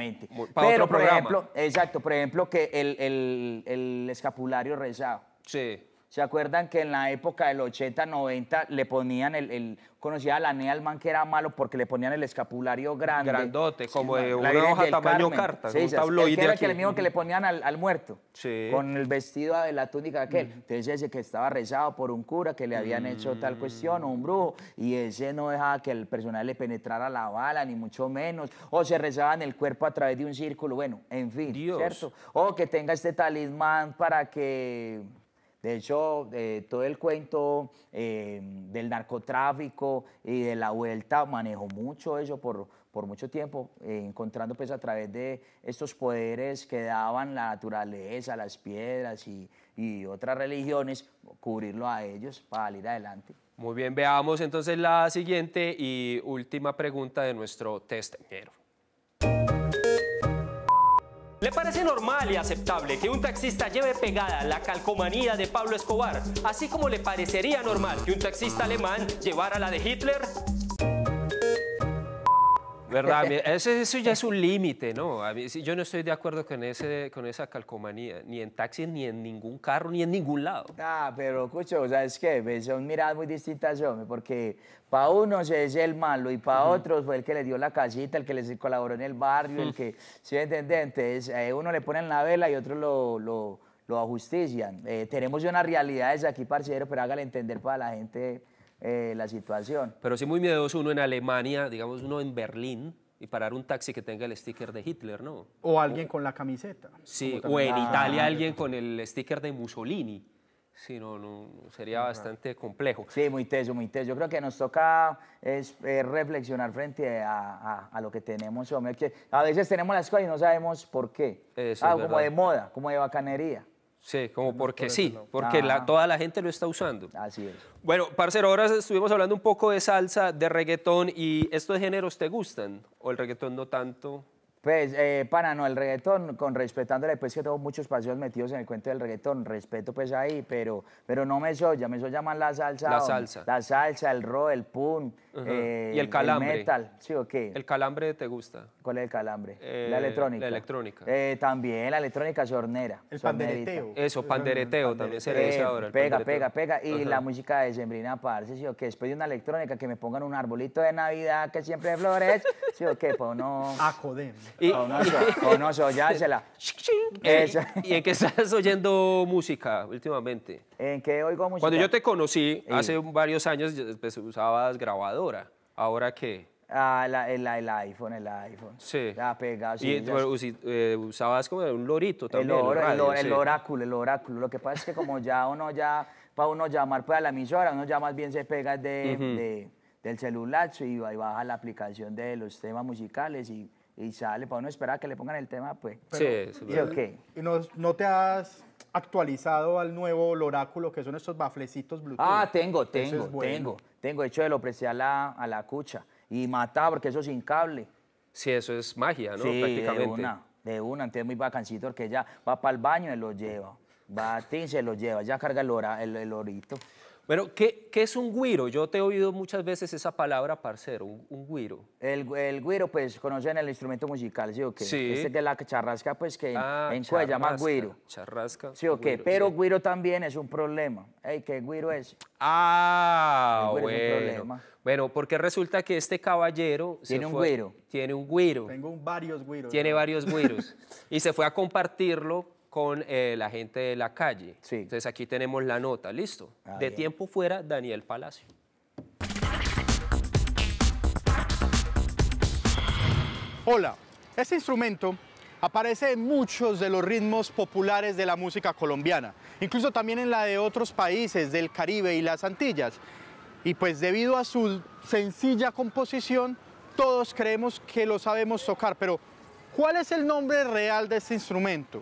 pero, otro por ejemplo, exacto, por ejemplo, que el, el escapulario rezado. Sí. ¿Se acuerdan que en la época del 80, 90 le ponían el, conocía a la Nealman que era malo porque le ponían el escapulario grande? Grandote, como de una hoja tamaño carta, sí, un tabloide que era el mismo que le ponían al, muerto, sí. con el vestido de la túnica de aquel. Entonces ese que estaba rezado por un cura que le habían hecho tal cuestión o un brujo, y ese no dejaba que el personal le penetrara la bala, ni mucho menos, o se rezaba en el cuerpo a través de un círculo, bueno, en fin, ¿cierto? O que tenga este talismán para que de hecho, todo el cuento eh, del narcotráfico y de la vuelta manejó mucho eso por, mucho tiempo, eh, encontrando pues a través de estos poderes que daban la naturaleza, las piedras y, otras religiones, cubrirlo a ellos para salir adelante. Muy bien, veamos entonces la siguiente y última pregunta de nuestro test. ¿Le parece normal y aceptable que un taxista lleve pegada la calcomanía de Pablo Escobar, así como le parecería normal que un taxista alemán llevara la de Hitler? ¿Verdad? [laughs] Eso, eso ya es un límite, ¿no? yo no estoy de acuerdo con, ese, con esa calcomanía, ni en taxi, ni en ningún carro, ni en ningún lado. Ah, pero escucho, ¿sabes qué? Pues, son miradas muy distintas, yo, porque para unos es el malo y para otros fue el que le dio la casita, el que les colaboró en el barrio, el [laughs] que, ¿sí entiendes? uno le ponen la vela y otro lo, lo, lo ajustician. Eh, tenemos unas realidades aquí, parcero, pero hágale entender para la gente eh, la situación. Pero sí muy miedoso uno en Alemania, digamos uno en Berlín, y parar un taxi que tenga el sticker de Hitler, ¿no? O alguien con la camiseta. Sí, o en Italia ah. alguien con el sticker de Mussolini. Sí, no, no, sería bastante complejo. Sí, muy teso, muy teso. Yo creo que nos toca es, eh, reflexionar frente a, lo que tenemos. Hombre, que a veces tenemos las cosas y no sabemos por qué. Ah, como de moda, como de bacanería. Sí, como porque sí, porque ah. toda la gente lo está usando. Así es. Bueno, parcero, ahora estuvimos hablando un poco de salsa, de reggaetón, ¿y estos géneros te gustan? ¿O el reggaetón no tanto? Pues, eh, para no, el reggaetón, con respetándole, pues que tengo muchos paseos metidos en el cuento del reggaetón, respeto pues ahí, pero, pero no me soya, me soya más la salsa. La salsa. La salsa, el rock, el punk eh, ¿Y el calambre? El metal, sí, qué ¿El calambre te gusta? ¿Cuál es el calambre? la eh, electrónica. La electrónica. Eh, también, la electrónica sornera. El pandereteo. Eso, pandereteo, también se le dice ahora. pega, pega, pega. Y la música de Sembrina Parce, sí, qué Después de una electrónica que me pongan un arbolito de Navidad que siempre flores. sí, ok, pues no... A joder. Y, ¿Y en qué estás oyendo música últimamente? ¿En qué oigo música? Cuando yo te conocí, hace varios años, pues, usabas grabador Ahora qué? Ah, el, iPhone, el iPhone. Sí. La pega, sí, Y eh, usabas como un lorito también. El, el, oráculo, el oráculo. Lo que pasa es que como ya uno ya, para uno llamar pues a la emisora, uno ya más bien se pega de, de del celular y baja la aplicación de los temas musicales y, sale para uno esperar que le pongan el tema, pues. sí sí, ¿Y no, no te has actualizado al nuevo oráculo que son estos baflecitos Bluetooth? Ah, tengo, tengo, tengo. Tengo hecho de lo preciar a la, cucha y matar, porque eso sin cable. Sí, eso es magia, ¿no? Sí, Prácticamente. De una, de una. Entonces, muy bacancito, porque ya va para el baño y lo lleva. Va a se lo lleva, ya carga el, el, el orito. Bueno, ¿qué, ¿qué, es un guiro? Yo te he oído muchas veces esa palabra, parcero, un, un guiro. El, el, guiro, pues, conocen el instrumento musical, ¿sí o qué? Sí. Este de la charrasca, pues, que en ah, se llama guiro. Charrasca. ¿Sí o qué? Pero guiro también es un problema. Ey, ¿Qué guiro es? Ah, guiro bueno. Es un problema. Bueno, porque resulta que este caballero... Tiene un guiro. Tiene un guiro. Tengo varios guiros. Tiene varios guiros. [laughs] y se fue a compartirlo con eh, la gente de la calle. Sí. Entonces aquí tenemos la nota, listo. Ah, de tiempo fuera, Daniel Palacio. Hola, este instrumento aparece en muchos de los ritmos populares de la música colombiana, incluso también en la de otros países del Caribe y las Antillas. Y pues debido a su sencilla composición, todos creemos que lo sabemos tocar, pero ¿cuál es el nombre real de este instrumento?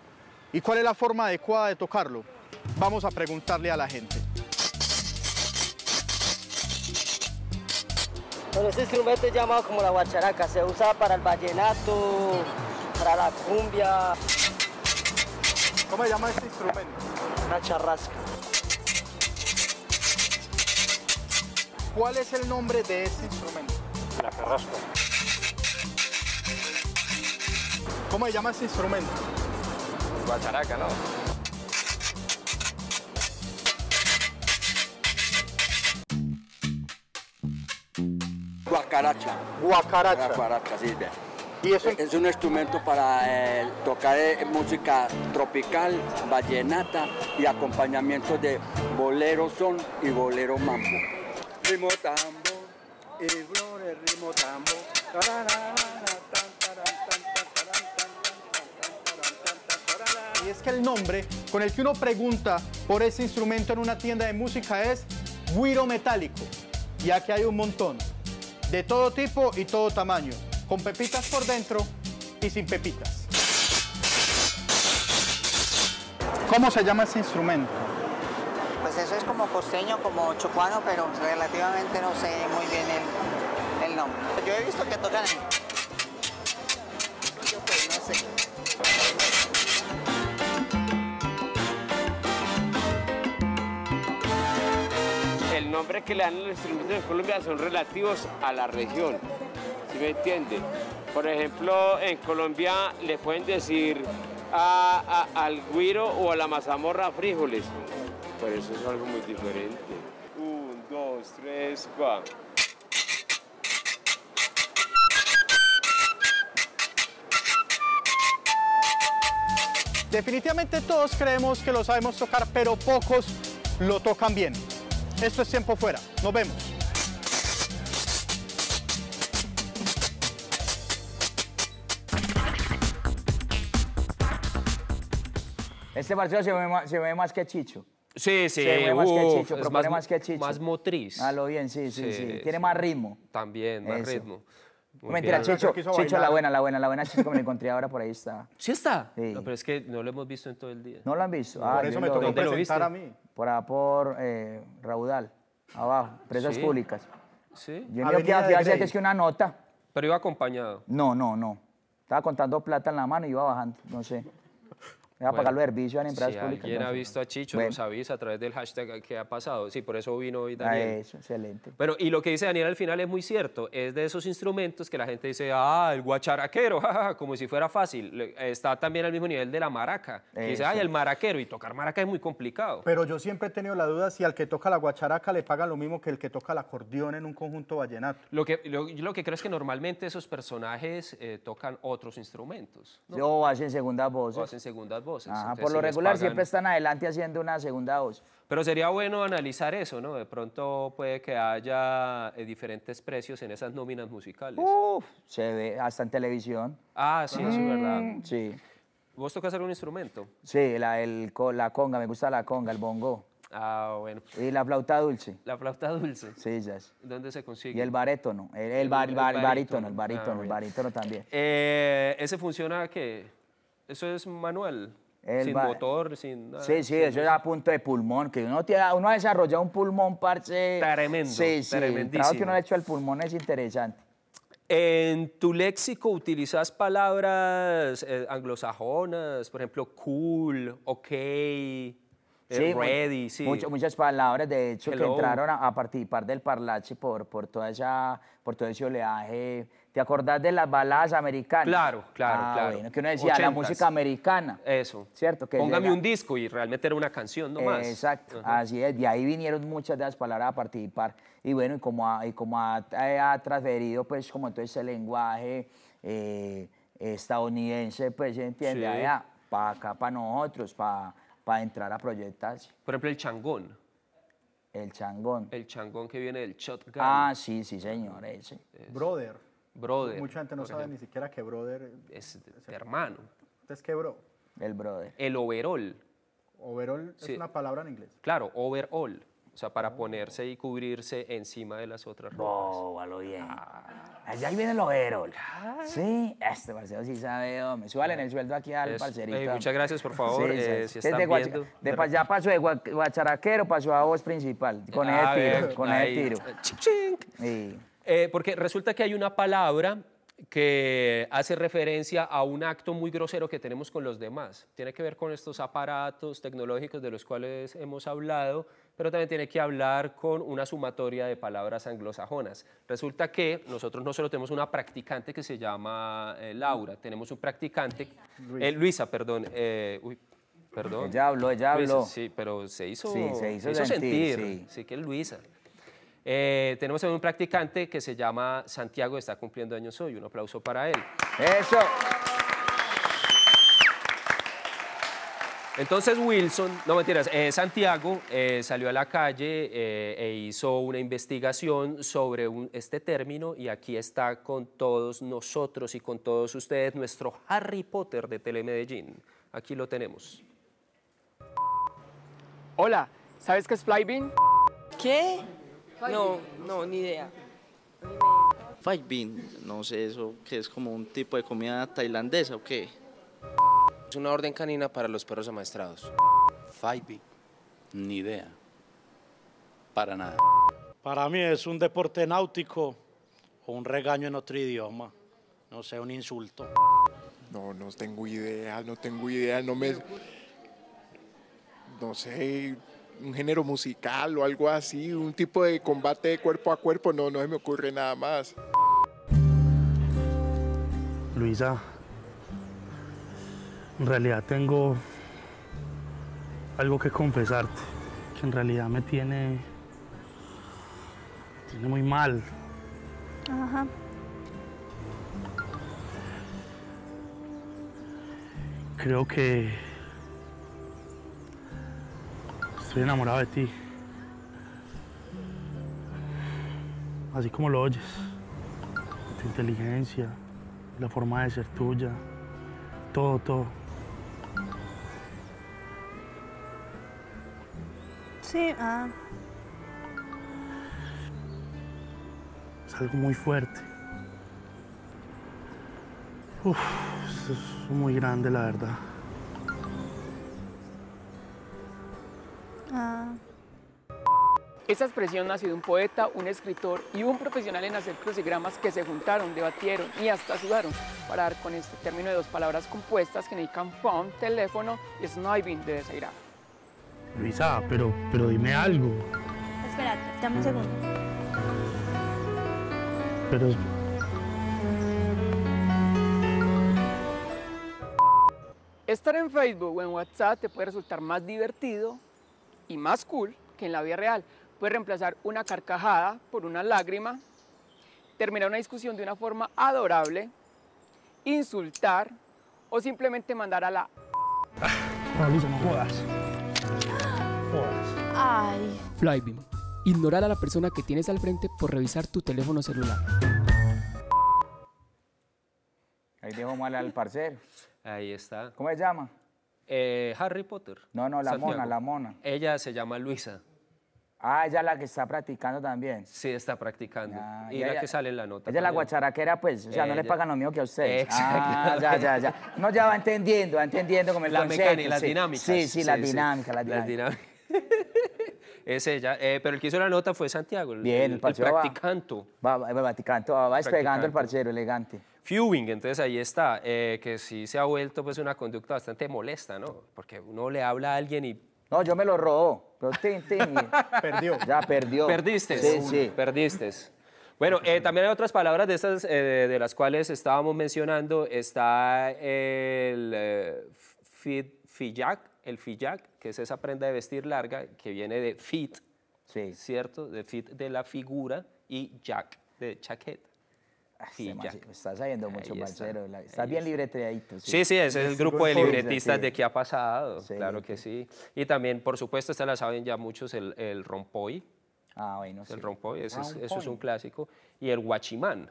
¿Y cuál es la forma adecuada de tocarlo? Vamos a preguntarle a la gente. Bueno, este instrumento es llamado como la guacharaca, se usa para el vallenato, para la cumbia. ¿Cómo se llama este instrumento? Una charrasca. ¿Cuál es el nombre de este instrumento? La charrasca. ¿Cómo se llama este instrumento? Guacharaca, ¿no? Guacaracha. Guacaracha. Guacaracha, sí, bien. ¿Y eso? Es un instrumento para eh, tocar eh, música tropical, vallenata y acompañamiento de bolero son y bolero mambo. Rimo tambo, y flores, rimo tambo, tan, tan. y es que el nombre con el que uno pregunta por ese instrumento en una tienda de música es guiro metálico, y aquí hay un montón, de todo tipo y todo tamaño, con pepitas por dentro y sin pepitas. ¿Cómo se llama ese instrumento? Pues eso es como costeño, como chocuano, pero relativamente no sé muy bien el, el nombre. Yo he visto que tocan nombres que le dan los instrumentos de Colombia son relativos a la región. ¿si me entienden? Por ejemplo, en Colombia le pueden decir al guiro o a la mazamorra fríjoles. Pero eso es algo muy diferente. Un, dos, tres, cuatro. Definitivamente todos creemos que lo sabemos tocar, pero pocos lo tocan bien. Esto es tiempo fuera. Nos vemos. Este partido se ve más, que Chicho. Sí, sí. Se ve más que Chicho, más, motriz. A lo bien, sí, sí, sí. Tiene más ritmo. También, más ritmo mentira, Chicho, Chicho la buena, la buena, la buena que me encontré ahora, por ahí está. [laughs] ¿Sí está? pero es que no lo hemos visto en todo el día. ¿No lo han visto? por ah, eso me lo... tocó presentar a mí. Por, por eh, Raudal, abajo, presas públicas. Sí. Yo me que es que una nota. Pero iba acompañado. No, no, no. Estaba contando plata en la mano y iba bajando, no sé. Va a pagar los servicios a si Alguien ha visto a Chicho, nos avisa a través del hashtag que ha pasado. Sí, por eso vino hoy ah, Daniel. excelente. pero y lo que dice Daniel al final es muy cierto. Es de esos instrumentos que la gente dice, ah, el guacharaquero, [laughs] como si fuera fácil. Está también al mismo nivel de la maraca. dice, ay, el maraquero. Y tocar maraca es muy complicado. Pero yo siempre he tenido la duda si al que toca la guacharaca le pagan lo mismo que el que toca el acordeón en un conjunto vallenato. Lo que, lo, yo lo que creo es que normalmente esos personajes eh, tocan otros instrumentos. Yo O hacen segundas voces. hacen voz voces. por lo regular siempre están adelante haciendo una segunda voz. Pero sería bueno analizar eso, ¿no? De pronto puede que haya eh, diferentes precios en esas nóminas musicales. se ve hasta en televisión. Ah, sí, es mm, verdad. Sí. ¿Vos tocas algún instrumento? Sí, la, la conga, me gusta la conga, el bongo. Ah, bueno. Y la flauta dulce. La flauta dulce. Sí, ya. ¿Dónde se consigue? Y el barétono, el, el, bar, barítono, el barítono, el ah, barítono también. Eh, ¿Ese funciona qué? Eso es manual. El sin motor, sin nada. Sí, sí, eso es a punto de pulmón, que uno, tiene, uno ha desarrollado un pulmón, parche Tremendo, sí, sí, tremendísimo. El que uno ha hecho el pulmón es interesante. En tu léxico utilizas palabras eh, anglosajonas, por ejemplo, cool, ok, eh, ready, sí. muchas palabras, de hecho, que entraron a, participar del parlache por, por, toda esa, por todo ese oleaje ¿Te acordás de las baladas americanas? Claro, claro, ah, claro. Bueno, que uno decía la música americana. Eso. ¿Cierto? Que Póngame un disco y realmente era una canción nomás. exacto, así es. De ahí vinieron muchas de las palabras a participar. Y bueno, y como ha, como ha, transferido, pues, como todo ese lenguaje eh, estadounidense, pues, ¿se entiende? para acá, para nosotros, para pa entrar a proyectarse. Por ejemplo, el changón. El changón. El changón que viene del shotgun. Ah, sí, sí, señor, ese. Brother. Brother. Mucha gente no sabe ni siquiera que brother es, hermano. Entonces, ¿qué bro? El brother. El overall. Overall es una palabra en inglés. Claro, overall. O sea, para oh. ponerse y cubrirse encima de las otras ropas. Oh, lo bien. Ah. ahí viene el overall. Sí, este parcero sí sabe, Me suelen el sueldo aquí al parcerito. muchas gracias, por favor. Eh, si están viendo. De, pasó de guacharaquero, pasó a voz principal. Con ah, el tiro, con el tiro. Ching, ching. Eh, porque resulta que hay una palabra que hace referencia a un acto muy grosero que tenemos con los demás. Tiene que ver con estos aparatos tecnológicos de los cuales hemos hablado, pero también tiene que hablar con una sumatoria de palabras anglosajonas. Resulta que nosotros no solo tenemos una practicante que se llama eh, Laura, tenemos un practicante, eh, Luisa, perdón, eh, perdón. Ya habló, ya habló. sí, pero se hizo, sí, se hizo, sentir, sí. sí, que es Luisa. Eh, tenemos a un practicante que se llama Santiago, está cumpliendo años hoy. Un aplauso para él. Eso. Entonces Wilson, no mentiras, eh, Santiago eh, salió a la calle e hizo una investigación sobre este término y aquí está con todos nosotros y con todos ustedes nuestro Harry Potter de Telemedellín. Aquí lo tenemos. Hola, ¿sabes qué es Flybin? ¿Qué? No, no, ni idea. Five bean, no sé, eso que es como un tipo de comida tailandesa o qué. Es una orden canina para los perros amaestrados. Five ni idea. Para nada. Para mí es un deporte náutico o un regaño en otro idioma. No sé, un insulto. No, no tengo idea, no tengo idea, no me. No sé, un género musical o algo así, un tipo de combate de cuerpo a cuerpo, no, no se me ocurre nada más. Luisa, en realidad tengo algo que confesarte, que en realidad me tiene, tiene muy mal. Ajá. Creo que Estoy enamorado de ti. Así como lo oyes. tu inteligencia, la forma de ser tuya. Todo, todo. Sí, ah. Es algo muy fuerte. Uf, es muy grande, la verdad. Esa expresión nació de un poeta, un escritor y un profesional en hacer crucigramas que se juntaron, debatieron y hasta sudaron para dar con este término de dos palabras compuestas que indican phone, teléfono y sniping de desairar. Luisa, pero, pero dime algo. Esperate, dame un segundo. Pero... Estar en Facebook o en WhatsApp te puede resultar más divertido y más cool que en la vida real, puede reemplazar una carcajada por una lágrima, terminar una discusión de una forma adorable, insultar o simplemente mandar a la... Luisa, [laughs] no jodas. Jodas. Ay. Flybeam. Ignorar a la persona que tienes al frente por revisar tu teléfono celular. Ahí dijo mal al parcero. Ahí está. ¿Cómo se llama? Eh, Harry Potter. No, no, la mona, la mona. Ella se llama Luisa. Ah, ella la que está practicando también. Sí, está practicando. y, la que sale en la nota. Ella es la guacharaquera, pues. O sea, no le pagan lo mío que a usted. [laughs] Exacto. Ah, ya, ya, ya. No, ya va entendiendo, va entendiendo como el la concepto. Mecánica, las dinámicas. Sí, sí, sí las sí. dinámicas, las dinámicas. [laughs] es ella. Eh, pero el que hizo la nota fue Santiago. El, Bien, el, el practicante. Va, va, el va, va despegando el parchero elegante. Fewing, entonces ahí está, eh, que sí se ha vuelto pues una conducta bastante molesta, ¿no? Porque uno le habla a alguien y no, yo me lo robó. Pero [laughs] Perdió. ya perdió. Perdiste. Sí, sí. Perdiste. Bueno, eh, también hay otras palabras de esas eh, de, las cuales estábamos mencionando. Está el eh, fit el que es esa prenda de vestir larga que viene de fit, Sí. ¿cierto? De fit de la figura y jack, de chaqueta. Ah, sí, está saliendo mucho más, Está. bien libreteadito. Sí, sí, ese es el grupo de libretistas de que ha pasado, claro que sí. Y también, por supuesto, esta la saben ya muchos, el, el rompoy. Ah, bueno, El rompoy, eso, es, un clásico. Y el guachimán,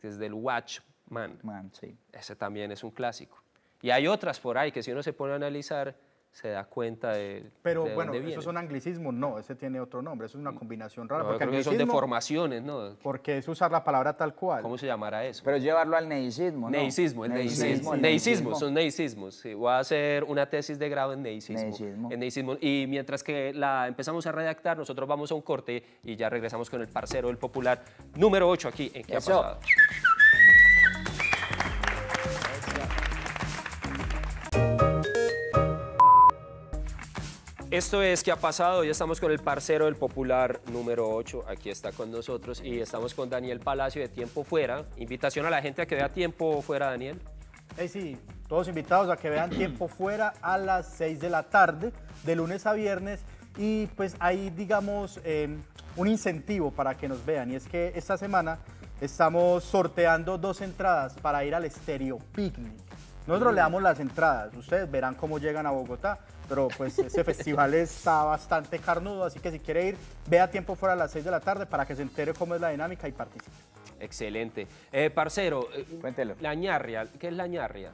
que es del watchman. Man, sí. Ese también es un clásico. Y hay otras por ahí que si uno se pone a analizar, se da cuenta de. Pero bueno, eso es un anglicismo, no, ese tiene otro nombre, eso es una mm. combinación rara. porque son deformaciones, ¿no? Porque es usar la palabra tal cual. ¿Cómo se llamará eso? Pero llevarlo al neicismo. ¿no? Neicismo, el neicismo. son neicismos. voy a hacer una tesis de grado en neicismo, En neisismo Y mientras que la empezamos a redactar, nosotros vamos a un corte y ya regresamos con el parcero del popular número 8 aquí en ¿Qué ha pasado? Esto es que ha pasado? Hoy estamos con el parcero del Popular número 8. Aquí está con nosotros y estamos con Daniel Palacio de Tiempo Fuera. Invitación a la gente a que vea Tiempo Fuera, Daniel. sí, todos invitados a que vean [clears throat] Tiempo Fuera a las 6 de la tarde, de lunes a viernes. Y pues hay digamos, em, un incentivo para que nos vean. Y es que esta semana estamos sorteando dos entradas para ir al Estéreo Picnic. Nosotros mm. le damos las entradas, ustedes verán cómo llegan a Bogotá, pero pues ese [laughs] festival está bastante carnudo, así que si quiere ir, vea tiempo fuera a las 6 de la tarde para que se entere cómo es la dinámica y participe. Excelente. Eh, parcero, eh, Cuéntelo. la ñarria, ¿qué es la ñarria?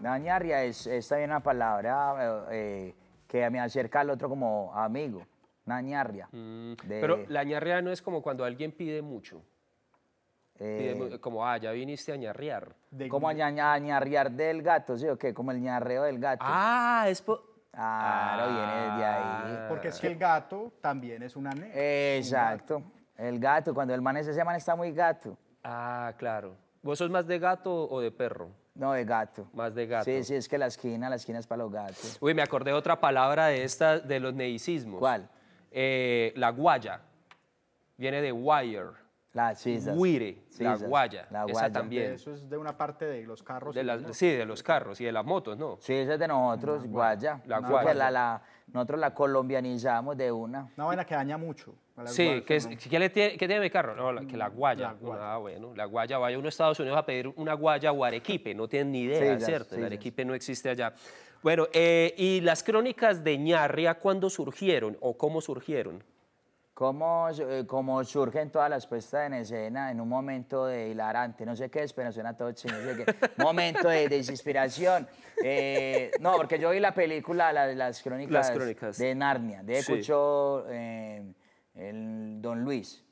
La ñarria es, es una palabra eh, que me acerca al otro como amigo, la mm, Pero la ñarria no es como cuando alguien pide mucho. Eh, como, ah, ya viniste a ñarrear. como a, del gato, ¿sí o qué? Como el ñarreo del gato. Ah, es por... Ah, claro, viene de ahí. Ah. Porque es que el gato también es una negra. Exacto. El gato, cuando el man es ese man está muy gato. Ah, claro. ¿Vos sos más de gato o de perro? No, de gato. Más de gato. Sí, sí, es que la esquina, la esquina es para los gatos. Uy, me acordé de otra palabra de esta, de los neicismos. ¿Cuál? Eh, la guaya. Viene de wire. La guire, la guaya. también. Eso es de una parte de los carros. Sí, de los carros y de las motos, ¿no? Sí, esa es de nosotros, guaya. La guaya. Nosotros la, la, nosotros la colombianizamos de una. Una buena que daña mucho. Sí, ¿qué, tiene, mi carro? No, que mm, la guaya. Ah, bueno, la guaya. Vaya uno a Estados Unidos a pedir una guaya o arequipe. No tienen ni idea, ¿cierto? arequipe no existe allá. Bueno, eh, ¿y las crónicas de Ñarria cuándo surgieron o cómo surgieron? como eh, ¿Cómo, surgen todas las puestas en escena en un momento de hilarante? No sé qué es, pero suena todo chino. No sé qué. [laughs] momento de desinspiración. Eh, no, porque yo vi la película, la, las, crónicas las, de Narnia, de escucho eh, el Don Luis.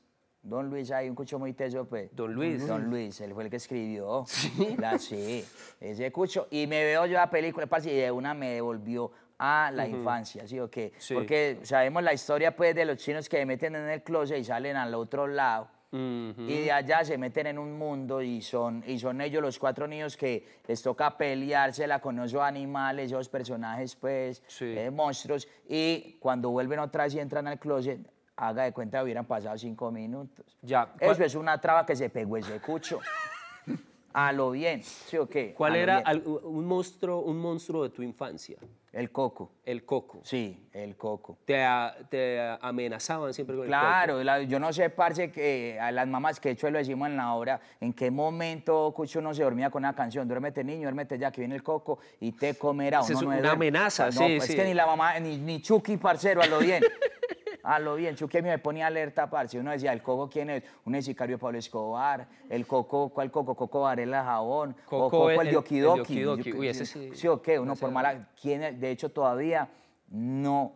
Don Luis, hay un cucho muy teso, pues. Don Luis. Don Luis, él fue el que escribió. [laughs] Sí. sí, ese cucho. Y me veo yo la película, y de una me devolvió a la infancia, ¿sí o qué? Porque sabemos la historia pues de los chinos que se meten en el closet y salen al otro lado. Y de allá se meten en un mundo y son, y son ellos los cuatro niños que les toca peleársela con esos animales, esos personajes, pues, eh, monstruos. Y cuando vuelven otra vez y entran al closet, haga de cuenta que hubieran pasado cinco minutos. Ya. Eso es una traba que se pegó ese cucho. [laughs] A lo bien, ¿sí o qué? ¿Cuál era un, monstruo, un monstruo de tu infancia? El coco. El coco. Sí, el coco. Te, te amenazaban siempre con el coco. Claro, yo no sé, parce, que a las mamás que hecho lo decimos en la obra, en qué momento Cucho no se dormía con una canción, duérmete niño, duérmete ya, que viene el coco y te comerá. Uno es una amenaza, no, sí, Es pues que ni la mamá, ni, ni Chucky, parcero, a lo bien. [laughs] a lo bien, yo que me ponía alerta, si uno decía, ¿el Coco quién es? Un es Sicario Pablo Escobar, el Coco, ¿cuál Coco? Coco Varela Jabón, Coco, o Coco el, el sí. o qué, uno por mala, ¿quién De hecho, todavía no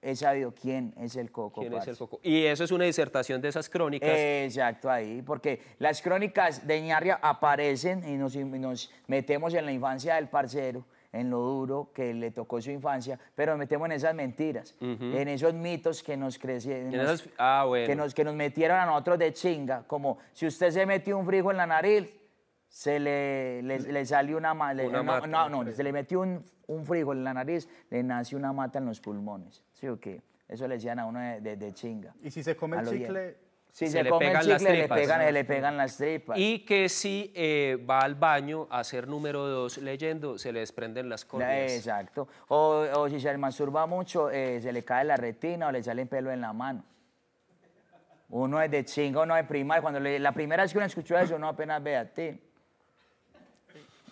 he sabido quién es el Coco. ¿Quién es el Coco? Y eso es una disertación de esas crónicas. Exacto, ahí, porque las crónicas de Ñarria aparecen y nos, y nos metemos en la infancia del parcero en lo duro que le tocó su infancia, pero nos metemos en esas mentiras, en esos mitos que nos crecieron, ah, que, nos, metieron a nosotros de chinga, como si usted se metió un frijo en la nariz, se le, le, salió una, mata. No, no, se le metió un, un en la nariz, le nace una mata en los pulmones, ¿sí o qué? Eso le decían a uno de, chinga. ¿Y si se come el chicle, si se, le pegan las Le pegan, le pegan las tripas. Y que si eh, va al baño a hacer número dos leyendo, se le desprenden las cosas Exacto. O, si se masturba mucho, eh, se le cae la retina o le sale pelo en la mano. Uno es de chinga, uno es primario. Cuando la primera vez que uno escuchó eso, uno apenas ve a ti.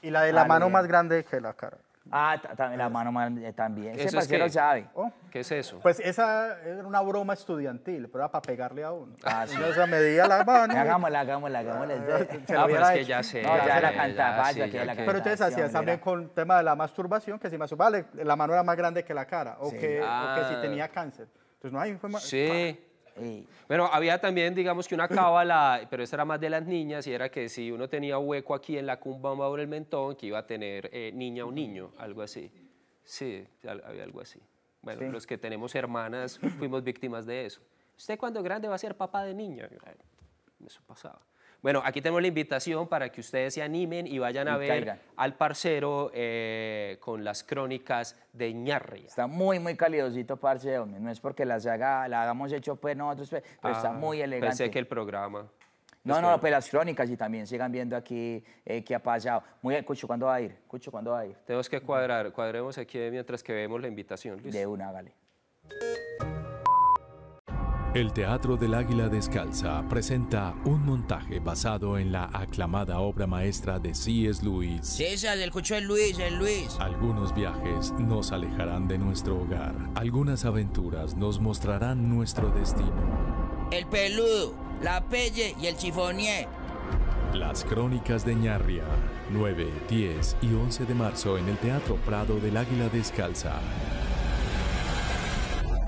Y la de la ah, mano más grande que la cara. Ah, la mano eh, también. Ese parcero oh. ¿Qué es eso? Pues esa era una broma estudiantil, pero era para pegarle a uno. Ah, sí. [laughs] Entonces medía la mano. [laughs] Hagámosla, hagámosla, hagámosla. Ah, eh. pero es que ya sé. ya, la cantaba, la Pero ustedes hacían también con el tema de la masturbación, que si vale la mano era más grande que la cara, o, que, si ah. tenía cáncer. Entonces, no hay... Sí. Bueno, había también, digamos que una cábala, pero esa era más de las niñas, y era que si uno tenía hueco aquí en la cumba o el mentón, que iba a tener eh, niña o niño, algo así. Sí, había algo así. Bueno, los que tenemos hermanas fuimos víctimas de eso. Usted cuando grande va a ser papá de niño? Eso pasaba. Bueno, aquí tenemos la invitación para que ustedes se animen y vayan a ver al parcero eh, con las crónicas de Ñarri. Está muy, muy calidosito, parcero. No es porque las la hagamos hecho pues nosotros, pues, pero está ah, muy elegante. Pensé que el programa. No, no, pues las crónicas y también sigan viendo aquí eh, qué ha pasado. Muy bien, Cucho, ¿cuándo va a ir? Cucho, ¿cuándo va a ir? Tenemos que cuadrar, cuadremos aquí mientras que vemos la invitación. De una, vale. El Teatro del Águila Descalza presenta un montaje basado en la aclamada obra maestra de C.S. Lewis. César, escuchó el Luis, el Luis. Algunos viajes nos alejarán de nuestro hogar. Algunas aventuras nos mostrarán nuestro destino. El peludo, la pelle y el chifonier. Las Crónicas de Ñarria, 9, 10 y 11 de marzo en el Teatro Prado del Águila Descalza.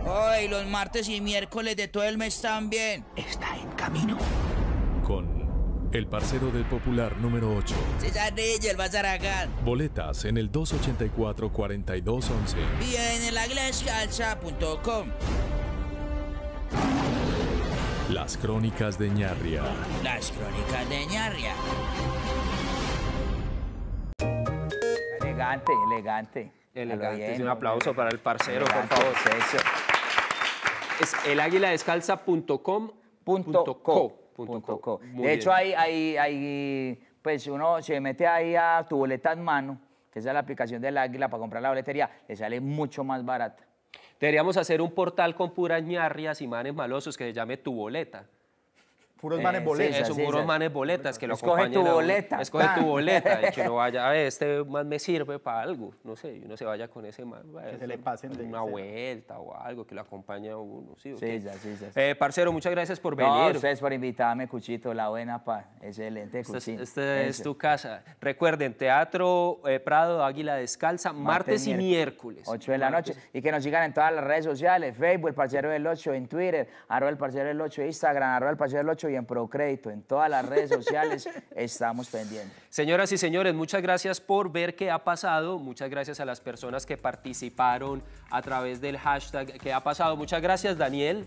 Hoy los martes y miércoles de todo el mes también. Está en camino. Con el parcero del popular número 8. César el Bazaragán. Boletas en el 284-4211. Y en el Las crónicas de ñarria. Las crónicas de ñarria. Elegante, elegante. Elegante. Un aplauso para el parcero, por favor. Es elaguiladescalza.com.co. De hecho, hay pues uno se mete ahí a tu boleta en mano, que es la aplicación del águila para comprar la boletería, le sale mucho más barata. Deberíamos hacer un portal con puras ñarrias y manes malosos que se llame Tu Boleta puros manes eh, boletas. Sí, puros manes boletas que lo Escoge tu boleta. escoge tu boleta. y que [laughs] no vaya, a ah, ver, este más me sirve para algo. No sé, y uno se vaya con ese man. que se le pasen. Una vuelta o algo que lo acompañe a uno. Sí, ya, sí, eh, parcero, muchas gracias por venir. Gracias por invitarme, Cuchito. La buena, pa. Excelente, Esta, Cuchito. es este tu casa. Recuerden, Teatro eh, Prado, Águila Descalza, martes, y miércoles. 8 de la noche. Y que nos sigan en todas las redes sociales. Facebook, El Parcero del 8, en Twitter, arroba El Parcero del 8, Instagram, arroba El Parcero del 8 en Procrédito, en todas las redes sociales [laughs] estamos pendientes. Señoras y señores, muchas gracias por ver qué ha pasado, muchas gracias a las personas que participaron a través del hashtag que ha pasado. Muchas gracias, eh, Daniel.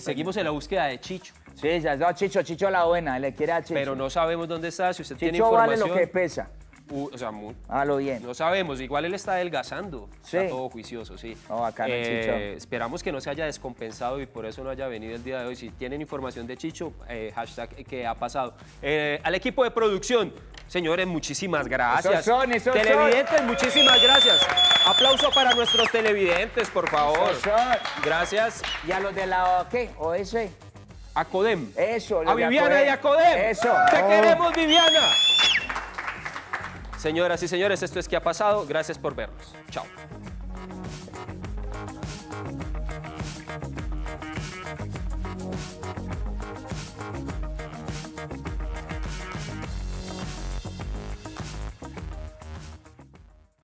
seguimos en la búsqueda de Chicho. Sí, ya Chicho, Chicho la buena, le quiere a Chicho. Pero no sabemos dónde está, si usted tiene información. Chicho vale lo que pesa o sea, muy, a lo bien. No sabemos, igual él está adelgazando. Sí. Está todo juicioso, sí. Oh, Esperamos que no se haya descompensado y por eso no haya venido el día de hoy. Si tienen información de Chicho, eh, hashtag que ha pasado. Eh, al equipo de producción, señores, muchísimas gracias. televidentes, muchísimas gracias. Aplauso para nuestros televidentes, por favor. Gracias. Y a los de la ¿qué? OS. Acodem. Eso, A Viviana y y Acodem. Eso. Te oh. queremos, Viviana. Señoras y señores, esto es que ha pasado. Gracias por vernos. Chao.